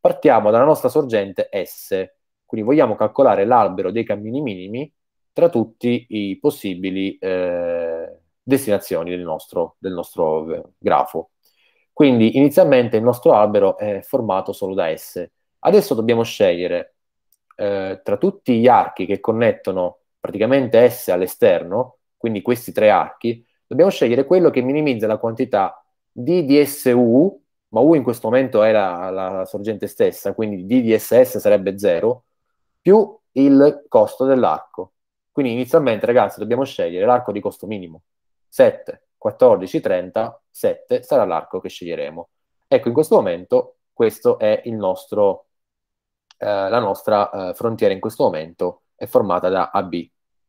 Partiamo dalla nostra sorgente S, quindi vogliamo calcolare l'albero dei cammini minimi tra tutti i possibili eh, destinazioni del nostro, del nostro, eh, grafo. Quindi inizialmente il nostro albero è formato solo da S. Adesso dobbiamo scegliere eh, tra tutti gli archi che connettono praticamente S all'esterno, quindi questi tre archi, dobbiamo scegliere quello che minimizza la quantità D di SU, ma U in questo momento è la, la sorgente stessa, quindi D di SS sarebbe 0, più il costo dell'arco. Quindi inizialmente, ragazzi, dobbiamo scegliere l'arco di costo minimo. 7, 14, 30, 7 sarà l'arco che sceglieremo. Ecco, in questo momento questo è il nostro eh, la nostra eh, frontiera in questo momento è formata da AB.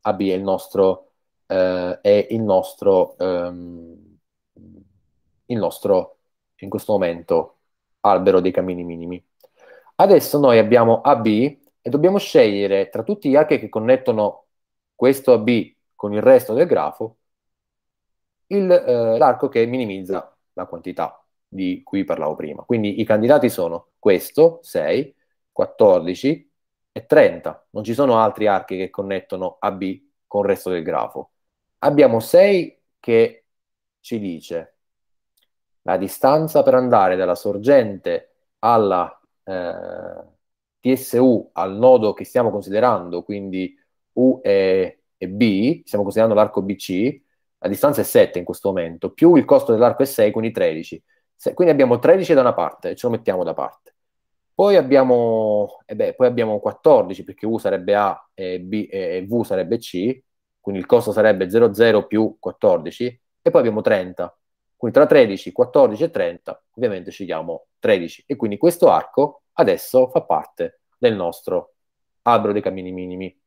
AB è il nostro, eh, è il nostro, ehm, il nostro, in questo momento, albero dei cammini minimi. Adesso noi abbiamo AB e dobbiamo scegliere tra tutti gli archi che connettono questo AB con il resto del grafo, il, eh, l'arco che minimizza la quantità di cui parlavo prima. Quindi i candidati sono questo, 6, 14 e 30. Non ci sono altri archi che connettono AB con il resto del grafo. Abbiamo 6 che ci dice la distanza per andare dalla sorgente alla eh, TSU al nodo che stiamo considerando, quindi U e, e B, stiamo considerando l'arco BC, la distanza è 7 in questo momento, più il costo dell'arco è 6, quindi 13. Se, quindi abbiamo 13 da una parte ce lo mettiamo da parte. Poi abbiamo, eh beh, poi abbiamo 14 perché U sarebbe A e, B, e V sarebbe C, quindi il costo sarebbe 00 più 14 e poi abbiamo 30. Quindi tra 13, 14 e 30 ovviamente scegliamo 13 e quindi questo arco adesso fa parte del nostro albero dei cammini minimi.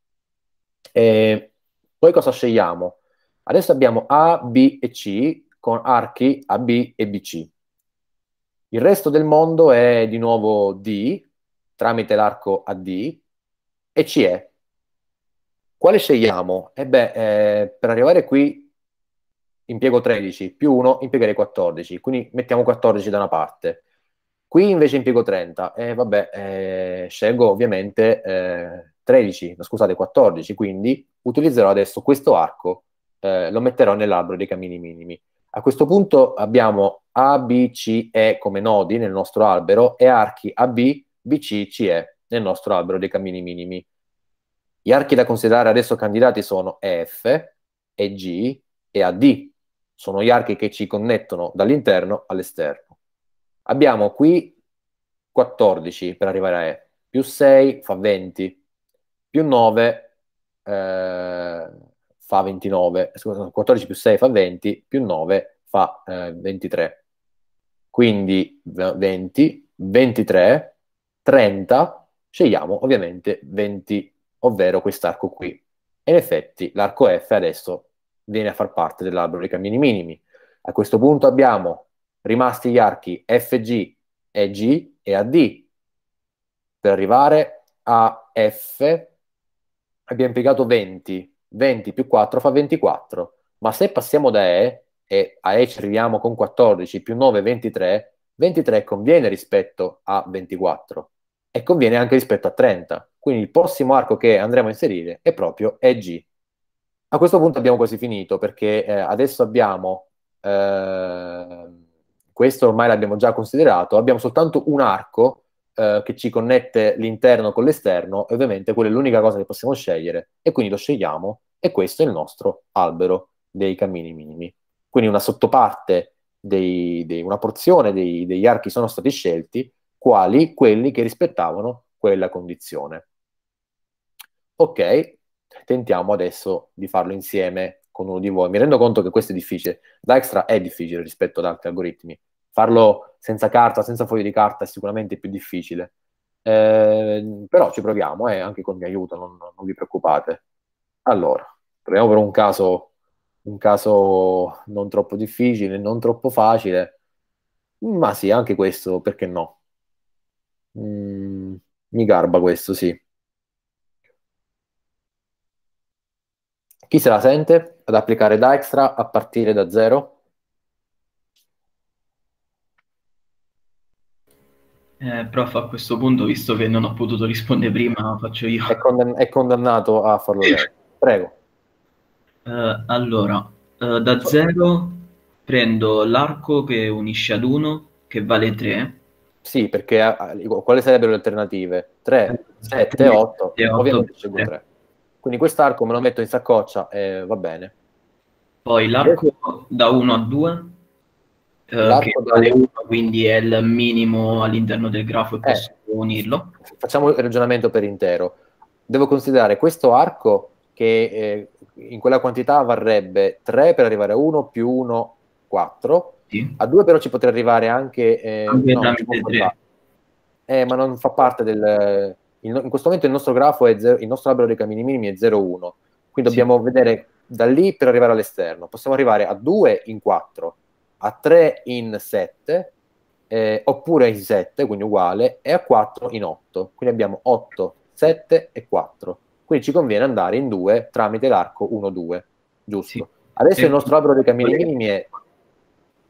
E poi cosa scegliamo? Adesso abbiamo A, B e C con archi AB e BC. Il resto del mondo è di nuovo D, tramite l'arco AD, e ci è. Quale scegliamo? E eh beh, eh, per arrivare qui impiego 13, più 1 impiegherei 14, quindi mettiamo 14 da una parte. Qui invece impiego 30, e eh, vabbè, eh, scelgo ovviamente 13, eh, no, scusate 14, quindi utilizzerò adesso questo arco, eh, lo metterò nell'albero dei cammini minimi. A questo punto abbiamo a, B, C, E come nodi nel nostro albero e archi A, B, B, C, C, E nel nostro albero dei cammini minimi. Gli archi da considerare adesso candidati sono EF, EG e AD. Sono gli archi che ci connettono dall'interno all'esterno. Abbiamo qui 14 per arrivare a E, più 6 fa 20, più 9 eh, fa 29, 14 più 6 fa 20, più 9 fa eh, 23 quindi 20, 23, 30, scegliamo ovviamente 20, ovvero quest'arco qui. E in effetti l'arco F adesso viene a far parte dell'albero dei cammini minimi. A questo punto abbiamo rimasti gli archi FG, EG e AD. Per arrivare a F abbiamo impiegato 20, 20 più 4 fa 24, ma se passiamo da E e a Edge arriviamo con 14 più 9 23, 23 conviene rispetto a 24 e conviene anche rispetto a 30. Quindi il prossimo arco che andremo a inserire è proprio EG. A questo punto abbiamo quasi finito perché eh, adesso abbiamo, eh, questo ormai l'abbiamo già considerato, abbiamo soltanto un arco eh, che ci connette l'interno con l'esterno e ovviamente quella è l'unica cosa che possiamo scegliere e quindi lo scegliamo e questo è il nostro albero dei cammini minimi quindi una sottoparte, dei, dei, una porzione dei, degli archi sono stati scelti, quali quelli che rispettavano quella condizione. Ok, tentiamo adesso di farlo insieme con uno di voi. Mi rendo conto che questo è difficile, da extra è difficile rispetto ad altri algoritmi, farlo senza carta, senza foglio di carta è sicuramente più difficile. Eh, però ci proviamo, eh, anche con mio aiuto, non, non vi preoccupate. Allora, proviamo per un caso un caso non troppo difficile, non troppo facile, ma sì, anche questo, perché no? Mm, mi garba questo, sì. Chi se la sente ad applicare da extra a partire da zero? Eh, prof, a questo punto, visto che non ho potuto rispondere prima, faccio io. È, condann- è condannato a farlo lei. Prego. Eh, allora, eh, da 0 prendo l'arco che unisce ad 1, che vale 3. Sì, perché ah, ah quali sarebbero le alternative? 3, 7, 8, ovviamente scelgo 3. Quindi quest'arco me lo metto in saccoccia e va bene. Poi l'arco da 1 a 2, eh, che vale 1, quindi è il minimo all'interno del grafo e eh, posso unirlo. Facciamo il ragionamento per intero. Devo considerare questo arco che eh, in quella quantità varrebbe 3 per arrivare a 1 più 1, 4. Sì. A 2 però ci potrei arrivare anche... Eh, anche no, eh, ma non fa parte del... In questo momento il nostro grafo è zero, il nostro albero dei cammini minimi è 0,1, quindi sì. dobbiamo vedere da lì per arrivare all'esterno. Possiamo arrivare a 2 in 4, a 3 in 7, eh, oppure in 7, quindi uguale, e a 4 in 8. Quindi abbiamo 8, 7 e 4 quindi ci conviene andare in due tramite l'arco 1-2, giusto? Sì. Adesso sì. il nostro albero dei cammini minimi è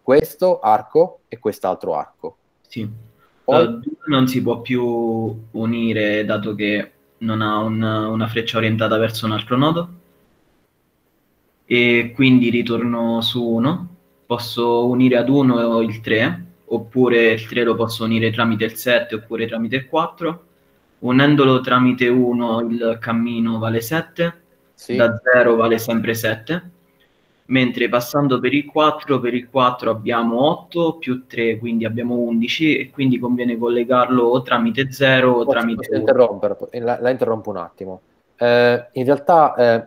questo arco e quest'altro arco. Sì, Poi... Uh, non si può più unire dato che non ha un, una freccia orientata verso un altro nodo e quindi ritorno su 1, posso unire ad 1 il 3 oppure il 3 lo posso unire tramite il 7 oppure tramite il 4 unendolo tramite 1 il cammino vale 7, sì. da 0 vale sempre 7, mentre passando per il 4, per il 4 abbiamo 8 più 3, quindi abbiamo 11 e quindi conviene collegarlo o tramite 0 o Posso tramite 1. La, la, interrompo un attimo. Eh, in realtà eh,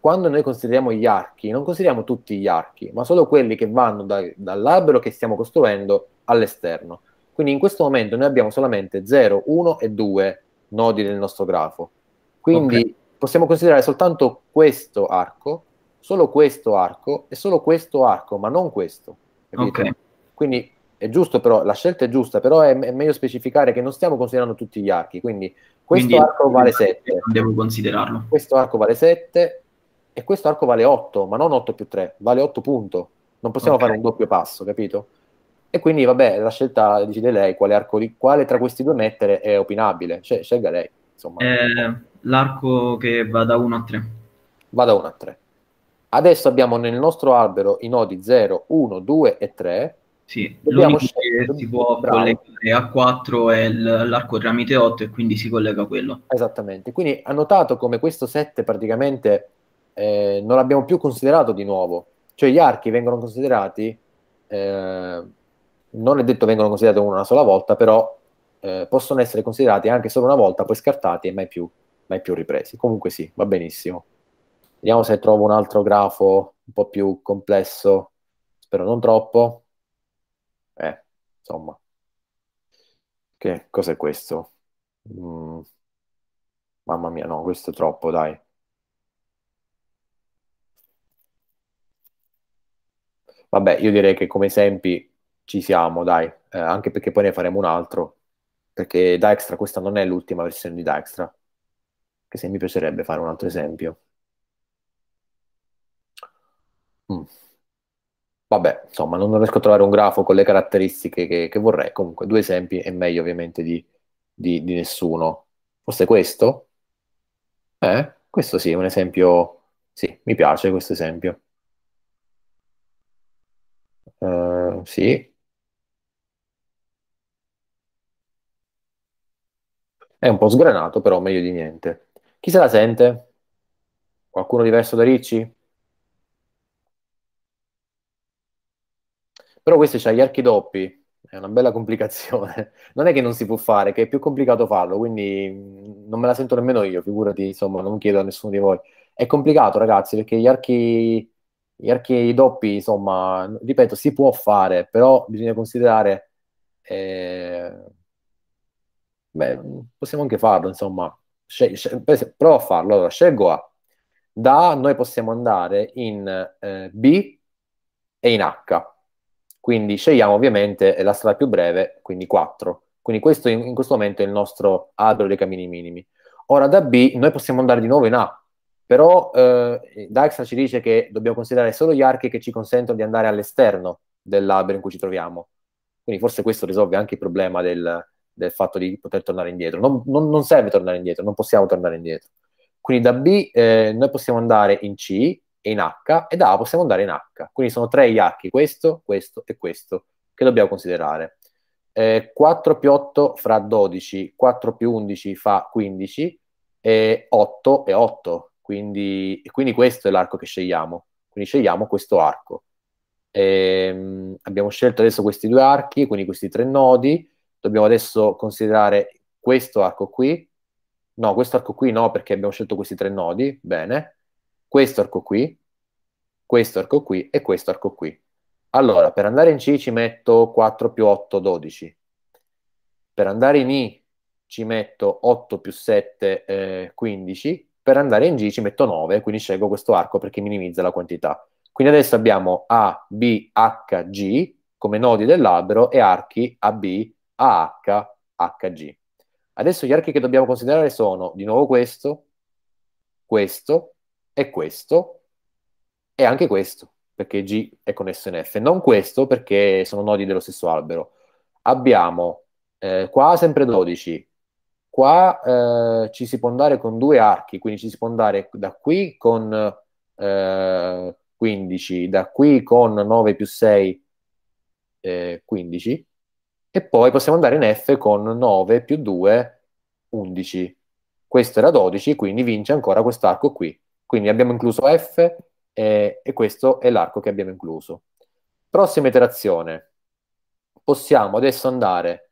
quando noi consideriamo gli archi, non consideriamo tutti gli archi, ma solo quelli che vanno da, dall'albero che stiamo costruendo all'esterno quindi in questo momento noi abbiamo solamente 0, 1 e 2 nodi nel nostro grafo. Quindi okay. possiamo considerare soltanto questo arco, solo questo arco e solo questo arco, ma non questo. Okay. Quindi è giusto però, la scelta è giusta, però è, è, meglio specificare che non stiamo considerando tutti gli archi, quindi questo quindi, arco vale 7. Devo considerarlo. Questo arco vale 7 e questo arco vale 8, ma non 8 più 3, vale 8 punto. Non possiamo okay. fare un doppio passo, capito? E quindi, vabbè, la scelta decide lei quale, arco di, quale tra questi due mettere è opinabile. Cioè, scelga lei. Insomma. Eh, l'arco che va da 1 a 3. Va da 1 a 3. Adesso abbiamo nel nostro albero i nodi 0, 1, 2 e 3. Sì, Dobbiamo l'unico che si può bravo. collegare a 4 è l'arco tramite 8 e quindi si collega a quello. Esattamente, quindi ha notato come questo 7 praticamente eh, non l'abbiamo più considerato di nuovo, cioè gli archi vengono considerati eh, non è detto vengano considerate una sola volta, però eh, possono essere considerati anche solo una volta, poi scartati e mai più, mai più ripresi. Comunque sì, va benissimo. Vediamo se trovo un altro grafo un po' più complesso, spero non troppo. Eh, insomma. Che cos'è questo? Mm. Mamma mia, no, questo è troppo, dai. Vabbè, io direi che come esempi ci siamo, dai, eh, anche perché poi ne faremo un altro, perché Dijkstra questa non è l'ultima versione di Dijkstra, che se mi piacerebbe fare un altro esempio. Mm. Vabbè, insomma, non riesco a trovare un grafo con le caratteristiche che, che vorrei, comunque due esempi è meglio ovviamente di, di, di nessuno. Forse questo? Eh, questo sì, è un esempio, sì, mi piace questo esempio. Uh, sì, È un po' sgranato, però meglio di niente. Chi se la sente? Qualcuno diverso da Ricci? Però questo c'ha gli archi doppi, è una bella complicazione. Non è che non si può fare, che è più complicato farlo, quindi non me la sento nemmeno io, figurati, insomma, non chiedo a nessuno di voi. È complicato, ragazzi, perché gli archi, gli archi doppi, insomma, ripeto, si può fare, però bisogna considerare... Eh, beh, possiamo anche farlo, insomma, sceg- sceg- prova a farlo. Allora, scelgo A. Da A noi possiamo andare in eh, B e in H. Quindi scegliamo ovviamente la strada più breve, quindi 4. Quindi questo in, in questo momento è il nostro albero dei cammini minimi. Ora da B noi possiamo andare di nuovo in A, però eh, Dijkstra ci dice che dobbiamo considerare solo gli archi che ci consentono di andare all'esterno dell'albero in cui ci troviamo. Quindi forse questo risolve anche il problema del, del fatto di poter tornare indietro. Non, non, non serve tornare indietro, non possiamo tornare indietro. Quindi da B eh, noi possiamo andare in C e in H e da A possiamo andare in H. Quindi sono tre gli archi, questo, questo e questo, che dobbiamo considerare. Eh, 4 più 8 fa 12, 4 più 11 fa 15, e 8 è 8. Quindi, quindi questo è l'arco che scegliamo. Quindi scegliamo questo arco. Eh, abbiamo scelto adesso questi due archi, quindi questi tre nodi, dobbiamo adesso considerare questo arco qui, no, questo arco qui no perché abbiamo scelto questi tre nodi, bene, questo arco qui, questo arco qui e questo arco qui. Allora, per andare in C ci metto 4 più 8, 12. Per andare in I ci metto 8 più 7, eh, 15. Per andare in G ci metto 9, quindi scelgo questo arco perché minimizza la quantità. Quindi adesso abbiamo A, B, H, G come nodi del dell'albero e archi A, B, AH, HG. Adesso gli archi che dobbiamo considerare sono di nuovo questo, questo e questo e anche questo, perché G è connesso in F. Non questo perché sono nodi dello stesso albero. Abbiamo eh, qua sempre 12, qua eh, ci si può andare con due archi, quindi ci si può andare da qui con eh, 15, da qui con 9 più 6, 15 eh, e poi possiamo andare in F con 9 più 2, 11. Questo era 12, quindi vince ancora quest'arco qui. Quindi abbiamo incluso F e, e questo è l'arco che abbiamo incluso. Prossima iterazione. Possiamo adesso andare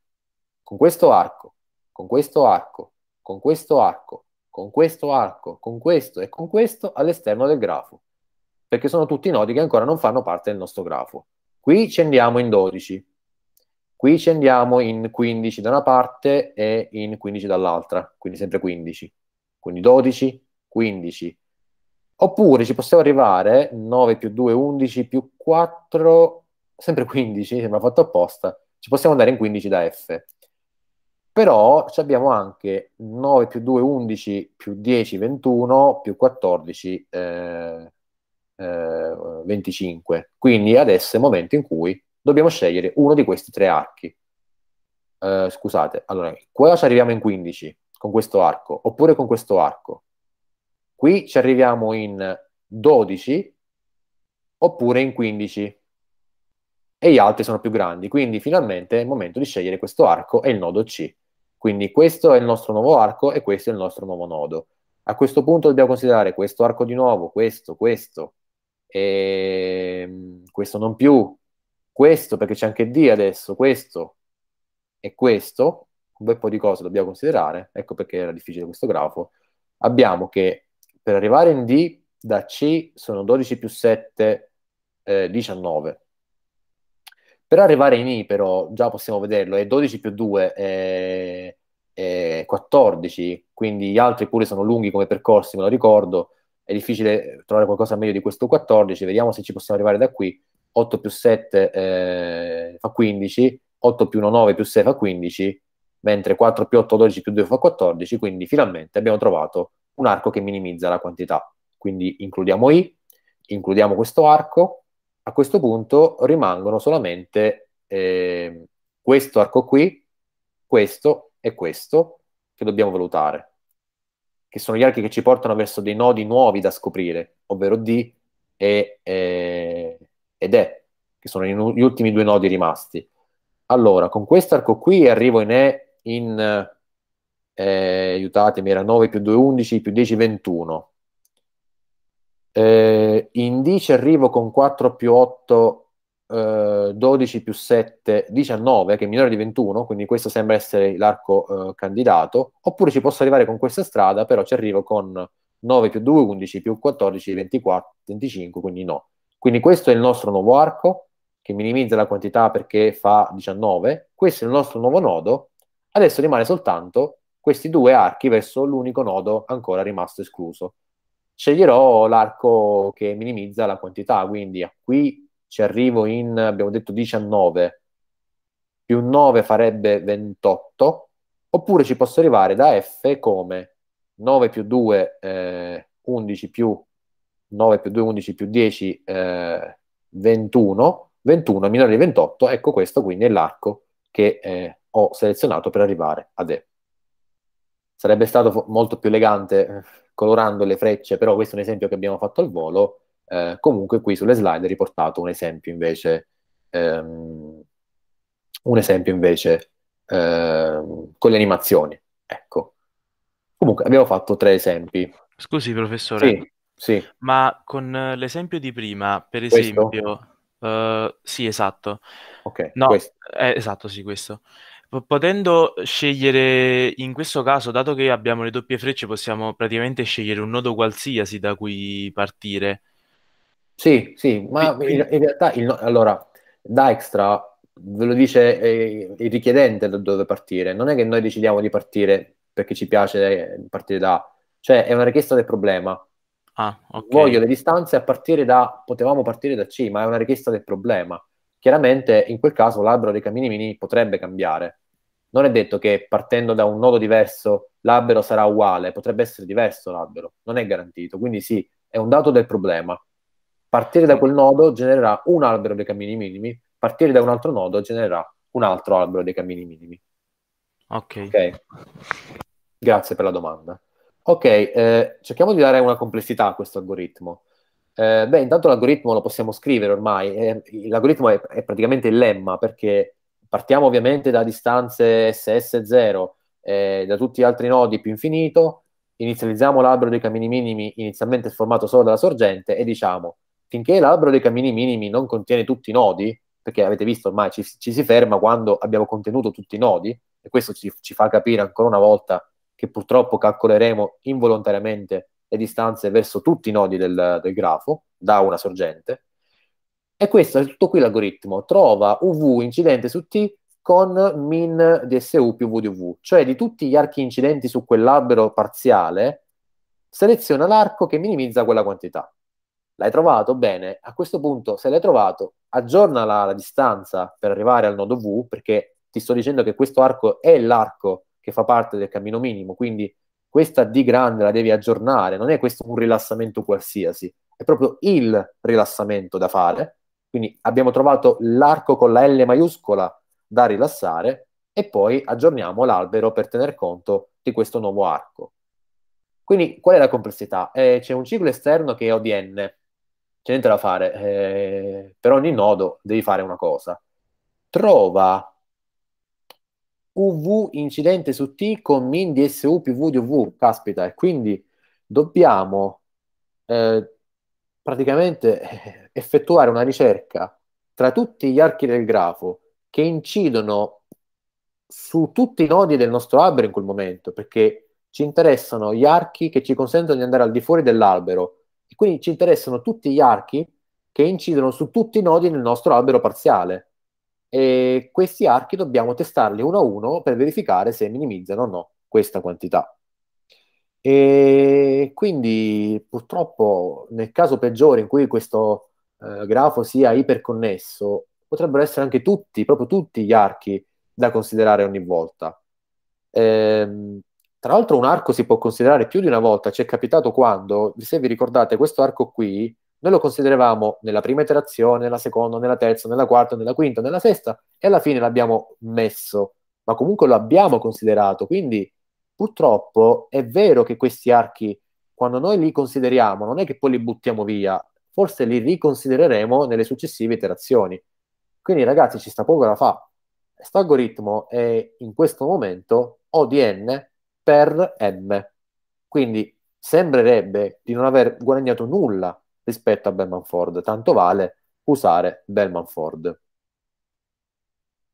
con questo arco, con questo arco, con questo arco, con questo arco, con questo e con questo all'esterno del grafo, perché sono tutti nodi che ancora non fanno parte del nostro grafo. Qui ci andiamo in 12, Qui ci andiamo in 15 da una parte e in 15 dall'altra, quindi sempre 15. Quindi 12, 15. Oppure ci possiamo arrivare 9 più 2, 11 più 4, sempre 15, sembra fatto apposta. Ci possiamo andare in 15 da F. Però abbiamo anche 9 più 2, 11 più 10, 21 più 14, eh, eh, 25. Quindi adesso è il momento in cui dobbiamo scegliere uno di questi tre archi. Eh, scusate, allora, qua ci arriviamo in 15 con questo arco, oppure con questo arco. Qui ci arriviamo in 12 oppure in 15 e gli altri sono più grandi, quindi finalmente è il momento di scegliere questo arco e il nodo C. Quindi questo è il nostro nuovo arco e questo è il nostro nuovo nodo. A questo punto dobbiamo considerare questo arco di nuovo, questo, questo, e ehm, questo non più, questo, perché c'è anche D adesso, questo e questo, un bel po' di cose dobbiamo considerare, ecco perché era difficile questo grafo, abbiamo che per arrivare in D da C sono 12 più 7, eh, 19. Per arrivare in I però, già possiamo vederlo, è 12 più 2, è, è 14, quindi gli altri pure sono lunghi come percorsi, me lo ricordo, è difficile trovare qualcosa meglio di questo 14, vediamo se ci possiamo arrivare da qui. 8 più 7 eh, fa 15, 8 più 1 9 più 6 fa 15, mentre 4 più 8 12 più 2 fa 14, quindi finalmente abbiamo trovato un arco che minimizza la quantità. Quindi includiamo i, includiamo questo arco, a questo punto rimangono solamente eh, questo arco qui, questo e questo che dobbiamo valutare, che sono gli archi che ci portano verso dei nodi nuovi da scoprire, ovvero D e... Eh, ed E, che sono gli ultimi due nodi rimasti. Allora, con questo arco qui arrivo in E in, eh, aiutatemi, era 9 più 2, 11, più 10, 21. Eh, in D ci arrivo con 4 più 8, eh, 12 più 7, 19, che è minore di 21, quindi questo sembra essere l'arco eh, candidato, oppure ci posso arrivare con questa strada, però ci arrivo con 9 più 2, 11 più 14, 24, 25, quindi no. Quindi questo è il nostro nuovo arco che minimizza la quantità perché fa 19, questo è il nostro nuovo nodo, adesso rimane soltanto questi due archi verso l'unico nodo ancora rimasto escluso. Sceglierò l'arco che minimizza la quantità, quindi a qui ci arrivo in, abbiamo detto 19, più 9 farebbe 28, oppure ci posso arrivare da f come 9 più 2, eh, 11 più 9 più 2, 11 più 10, eh, 21, 21 minore di 28, ecco questo quindi è l'arco che eh, ho selezionato per arrivare ad E. Sarebbe stato molto più elegante eh, colorando le frecce, però questo è un esempio che abbiamo fatto al volo, eh, comunque qui sulle slide è riportato un esempio invece, ehm, un esempio invece ehm, con le animazioni. Ecco. Comunque abbiamo fatto tre esempi. Scusi professore, sì. Sì. Ma con eh, l'esempio di prima, per esempio... Uh, sì, esatto. Ok. No, eh, esatto, sì, questo. P- potendo scegliere, in questo caso, dato che abbiamo le doppie frecce, possiamo praticamente scegliere un nodo qualsiasi da cui partire. Sì, sì, ma in, in realtà, il, allora, da extra ve lo dice eh, il richiedente da dove partire. Non è che noi decidiamo di partire perché ci piace eh, partire da... Cioè, è una richiesta del problema Ah, okay. Voglio le distanze a partire da, potevamo partire da C, ma è una richiesta del problema. Chiaramente in quel caso l'albero dei cammini minimi potrebbe cambiare. Non è detto che partendo da un nodo diverso l'albero sarà uguale, potrebbe essere diverso l'albero, non è garantito. Quindi sì, è un dato del problema. Partire da quel nodo genererà un albero dei cammini minimi, partire da un altro nodo genererà un altro albero dei cammini minimi. Ok. okay. Grazie per la domanda. Ok, eh, cerchiamo di dare una complessità a questo algoritmo. Eh, beh, intanto l'algoritmo lo possiamo scrivere ormai, eh, l'algoritmo è, è, praticamente il lemma perché partiamo ovviamente da distanze SS0, eh, da tutti gli altri nodi più infinito, inizializziamo l'albero dei cammini minimi inizialmente formato solo dalla sorgente e diciamo finché l'albero dei cammini minimi non contiene tutti i nodi, perché avete visto ormai ci, ci si ferma quando abbiamo contenuto tutti i nodi, e questo ci, ci fa capire ancora una volta che purtroppo calcoleremo involontariamente le distanze verso tutti i nodi del, del grafo da una sorgente. E questo è tutto qui l'algoritmo. Trova UV incidente su T con min di SU più V di UV, cioè di tutti gli archi incidenti su quell'albero parziale, seleziona l'arco che minimizza quella quantità. L'hai trovato? Bene, a questo punto se l'hai trovato, aggiorna la, la distanza per arrivare al nodo V, perché ti sto dicendo che questo arco è l'arco che fa parte del cammino minimo, quindi questa D grande la devi aggiornare, non è questo un rilassamento qualsiasi, è proprio il rilassamento da fare, quindi abbiamo trovato l'arco con la L maiuscola da rilassare e poi aggiorniamo l'albero per tener conto di questo nuovo arco. Quindi qual è la complessità? Eh, c'è un ciclo esterno che è ODN, c'è niente da fare, eh, per ogni nodo devi fare una cosa. Trova UV incidente su T con min di SU più V di UV, caspita, e quindi dobbiamo eh, praticamente effettuare una ricerca tra tutti gli archi del grafo che incidono su tutti i nodi del nostro albero in quel momento, perché ci interessano gli archi che ci consentono di andare al di fuori dell'albero e quindi ci interessano tutti gli archi che incidono su tutti i nodi nel nostro albero parziale e questi archi dobbiamo testarli uno a uno per verificare se minimizzano o no questa quantità. E quindi purtroppo nel caso peggiore in cui questo eh, grafo sia iperconnesso, potrebbero essere anche tutti, proprio tutti gli archi da considerare ogni volta. Ehm, tra l'altro un arco si può considerare più di una volta, ci è capitato quando, se vi ricordate, questo arco qui noi lo consideravamo nella prima iterazione, nella seconda, nella terza, nella quarta, nella quinta, nella sesta e alla fine l'abbiamo messo, ma comunque lo abbiamo considerato. Quindi purtroppo è vero che questi archi, quando noi li consideriamo, non è che poi li buttiamo via, forse li riconsidereremo nelle successive iterazioni. Quindi ragazzi ci sta poco da fare. Questo algoritmo è in questo momento O di n per m. Quindi sembrerebbe di non aver guadagnato nulla rispetto a Bellman Ford, tanto vale usare Bellman Ford.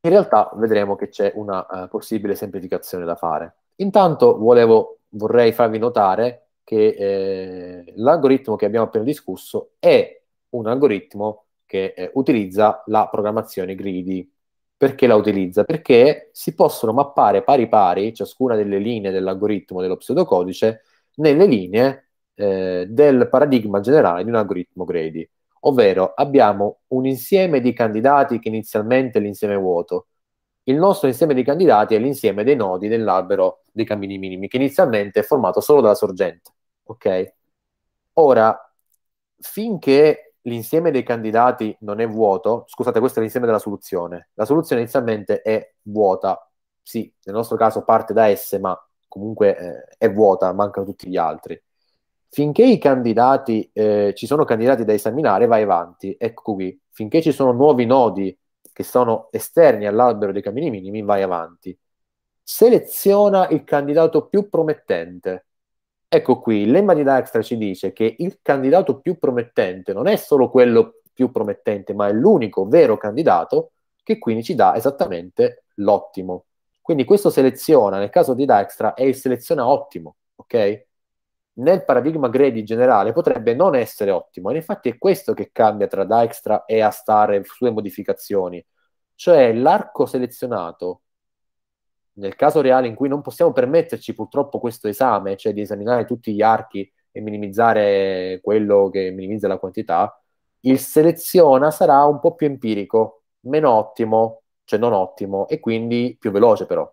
In realtà vedremo che c'è una uh, possibile semplificazione da fare. Intanto volevo, vorrei farvi notare che eh, l'algoritmo che abbiamo appena discusso è un algoritmo che eh, utilizza la programmazione greedy. Perché la utilizza? Perché si possono mappare pari pari ciascuna delle linee dell'algoritmo dello pseudocodice nelle linee eh, del paradigma generale di un algoritmo Grady, ovvero abbiamo un insieme di candidati che inizialmente è l'insieme vuoto. Il nostro insieme di candidati è l'insieme dei nodi dell'albero dei cammini minimi, che inizialmente è formato solo dalla sorgente. Ok? Ora, finché l'insieme dei candidati non è vuoto, scusate, questo è l'insieme della soluzione. La soluzione inizialmente è vuota, sì, nel nostro caso parte da S, ma comunque eh, è vuota, mancano tutti gli altri finché i candidati, eh, ci sono candidati da esaminare, vai avanti, ecco qui. Finché ci sono nuovi nodi che sono esterni all'albero dei cammini minimi, vai avanti. Seleziona il candidato più promettente. Ecco qui, il lemma di Dijkstra ci dice che il candidato più promettente non è solo quello più promettente, ma è l'unico vero candidato che quindi ci dà esattamente l'ottimo. Quindi questo seleziona, nel caso di Dijkstra, è il seleziona ottimo, ok? nel paradigma grade in generale potrebbe non essere ottimo. E infatti è questo che cambia tra Dijkstra e Astar e sue modificazioni. Cioè l'arco selezionato, nel caso reale in cui non possiamo permetterci purtroppo questo esame, cioè di esaminare tutti gli archi e minimizzare quello che minimizza la quantità, il seleziona sarà un po' più empirico, meno ottimo, cioè non ottimo, e quindi più veloce però.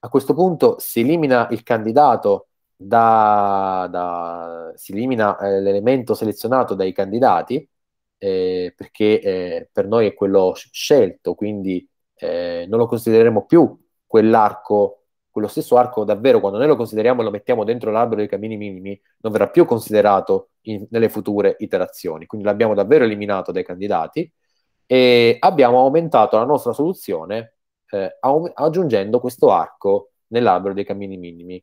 A questo punto si elimina il candidato da, da, si elimina eh, l'elemento selezionato dai candidati eh, perché eh, per noi è quello scelto, quindi eh, non lo considereremo più quell'arco, quello stesso arco davvero, quando noi lo consideriamo e lo mettiamo dentro l'albero dei cammini minimi, non verrà più considerato in, nelle future iterazioni, quindi l'abbiamo davvero eliminato dai candidati e abbiamo aumentato la nostra soluzione eh, aggiungendo questo arco nell'albero dei cammini minimi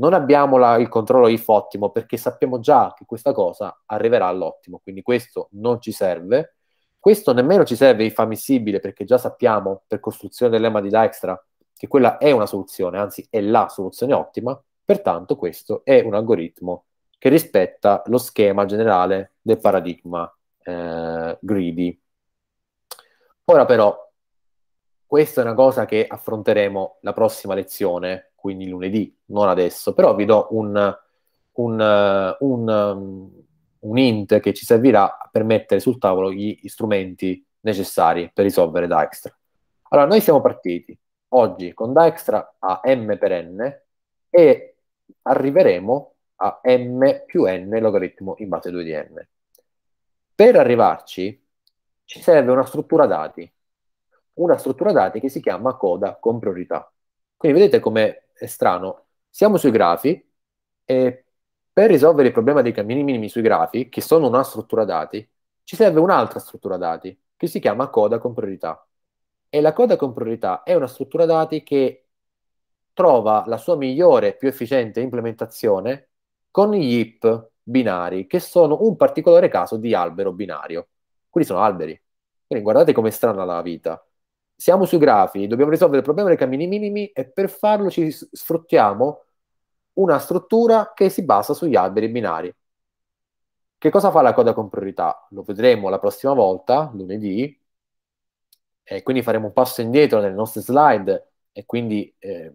non abbiamo la, il controllo IF ottimo perché sappiamo già che questa cosa arriverà all'ottimo, quindi questo non ci serve. Questo nemmeno ci serve IF ammissibile perché già sappiamo per costruzione del lemma di Dijkstra che quella è una soluzione, anzi è la soluzione ottima, pertanto questo è un algoritmo che rispetta lo schema generale del paradigma eh, greedy. Ora però questa è una cosa che affronteremo la prossima lezione, quindi lunedì, non adesso, però vi do un, un, eh, un, ehm, un int che ci servirà per mettere sul tavolo gli strumenti necessari per risolvere Dijkstra. Allora, noi siamo partiti oggi con Dijkstra a m per n e arriveremo a m più n logaritmo in base 2 di n. Per arrivarci ci serve una struttura dati una struttura dati che si chiama coda con priorità. Quindi vedete come è strano. Siamo sui grafi e per risolvere il problema dei cammini minimi sui grafi, che sono una struttura dati, ci serve un'altra struttura dati che si chiama coda con priorità. E la coda con priorità è una struttura dati che trova la sua migliore, più efficiente implementazione con gli IP binari, che sono un particolare caso di albero binario. Quindi sono alberi. Quindi guardate com'è strana la vita siamo sui grafi, dobbiamo risolvere il problema dei cammini minimi e per farlo ci sfruttiamo una struttura che si basa sugli alberi binari. Che cosa fa la coda con priorità? Lo vedremo la prossima volta, lunedì, e quindi faremo un passo indietro nelle nostre slide e quindi eh,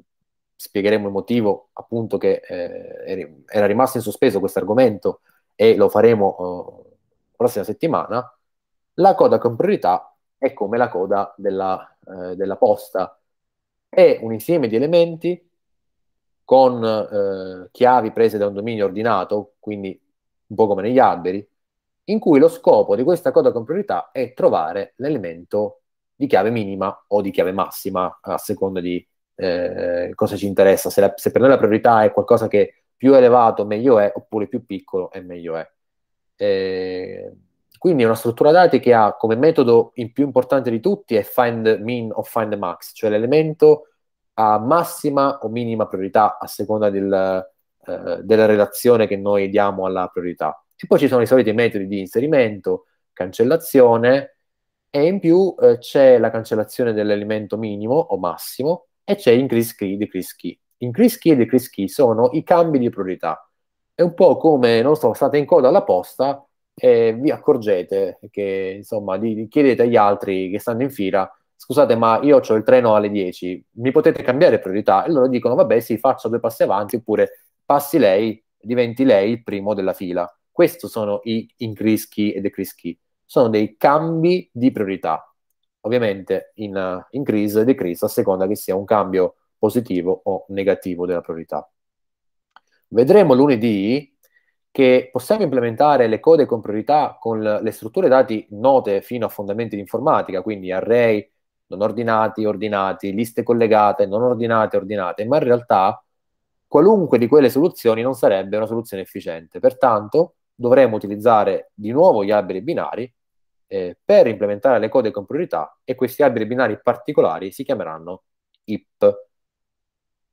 spiegheremo il motivo appunto che eh, era rimasto in sospeso questo argomento e lo faremo eh, la prossima settimana. La coda con priorità è come la coda della eh, della posta è un insieme di elementi con eh, chiavi prese da un dominio ordinato, quindi un po' come negli alberi, in cui lo scopo di questa coda con priorità è trovare l'elemento di chiave minima o di chiave massima, a seconda di eh, cosa ci interessa. Se, la, se, per noi la priorità è qualcosa che più elevato meglio è, oppure più piccolo è meglio è. Eh, quindi è una struttura dati che ha come metodo il più importante di tutti è find min o find max, cioè l'elemento a massima o minima priorità a seconda del, eh, della relazione che noi diamo alla priorità. E poi ci sono i soliti metodi di inserimento, cancellazione e in più eh, c'è la cancellazione dell'elemento minimo o massimo e c'è increase key decrease key. Increase key e decrease key sono i cambi di priorità. È un po' come, non so, state in coda alla posta e vi accorgete che, insomma, di, chiedete agli altri che stanno in fila, scusate ma io ho il treno alle 10, mi potete cambiare priorità? E loro dicono, vabbè sì, faccio due passi avanti, oppure passi lei, diventi lei il primo della fila. Questi sono i incrischi e decrischi, sono dei cambi di priorità. Ovviamente in, in crisi e decris a seconda che sia un cambio positivo o negativo della priorità. Vedremo lunedì che possiamo implementare le code con priorità con le strutture dati note fino a fondamenti di informatica, quindi array, non ordinati, ordinati, liste collegate, non ordinate, ordinate, ma in realtà qualunque di quelle soluzioni non sarebbe una soluzione efficiente. Pertanto dovremmo utilizzare di nuovo gli alberi binari eh, per implementare le code con priorità e questi alberi binari particolari si chiameranno IP.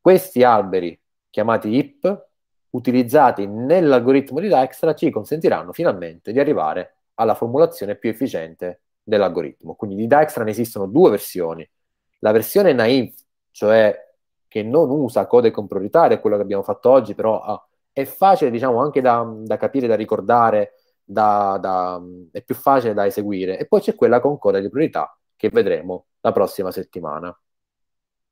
Questi alberi chiamati IP utilizzati nell'algoritmo di Dijkstra ci consentiranno finalmente di arrivare alla formulazione più efficiente dell'algoritmo. Quindi di Dijkstra ne esistono due versioni. La versione naive, cioè che non usa codecom prioritario, è quello che abbiamo fatto oggi, però ah, è facile diciamo anche da, da capire, da ricordare, da, da, è più facile da eseguire. E poi c'è quella con coda di priorità che vedremo la prossima settimana.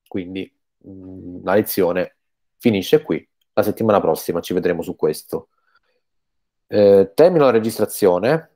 Quindi mh, mm, la lezione finisce qui la settimana prossima, ci vedremo su questo. Eh, termino la registrazione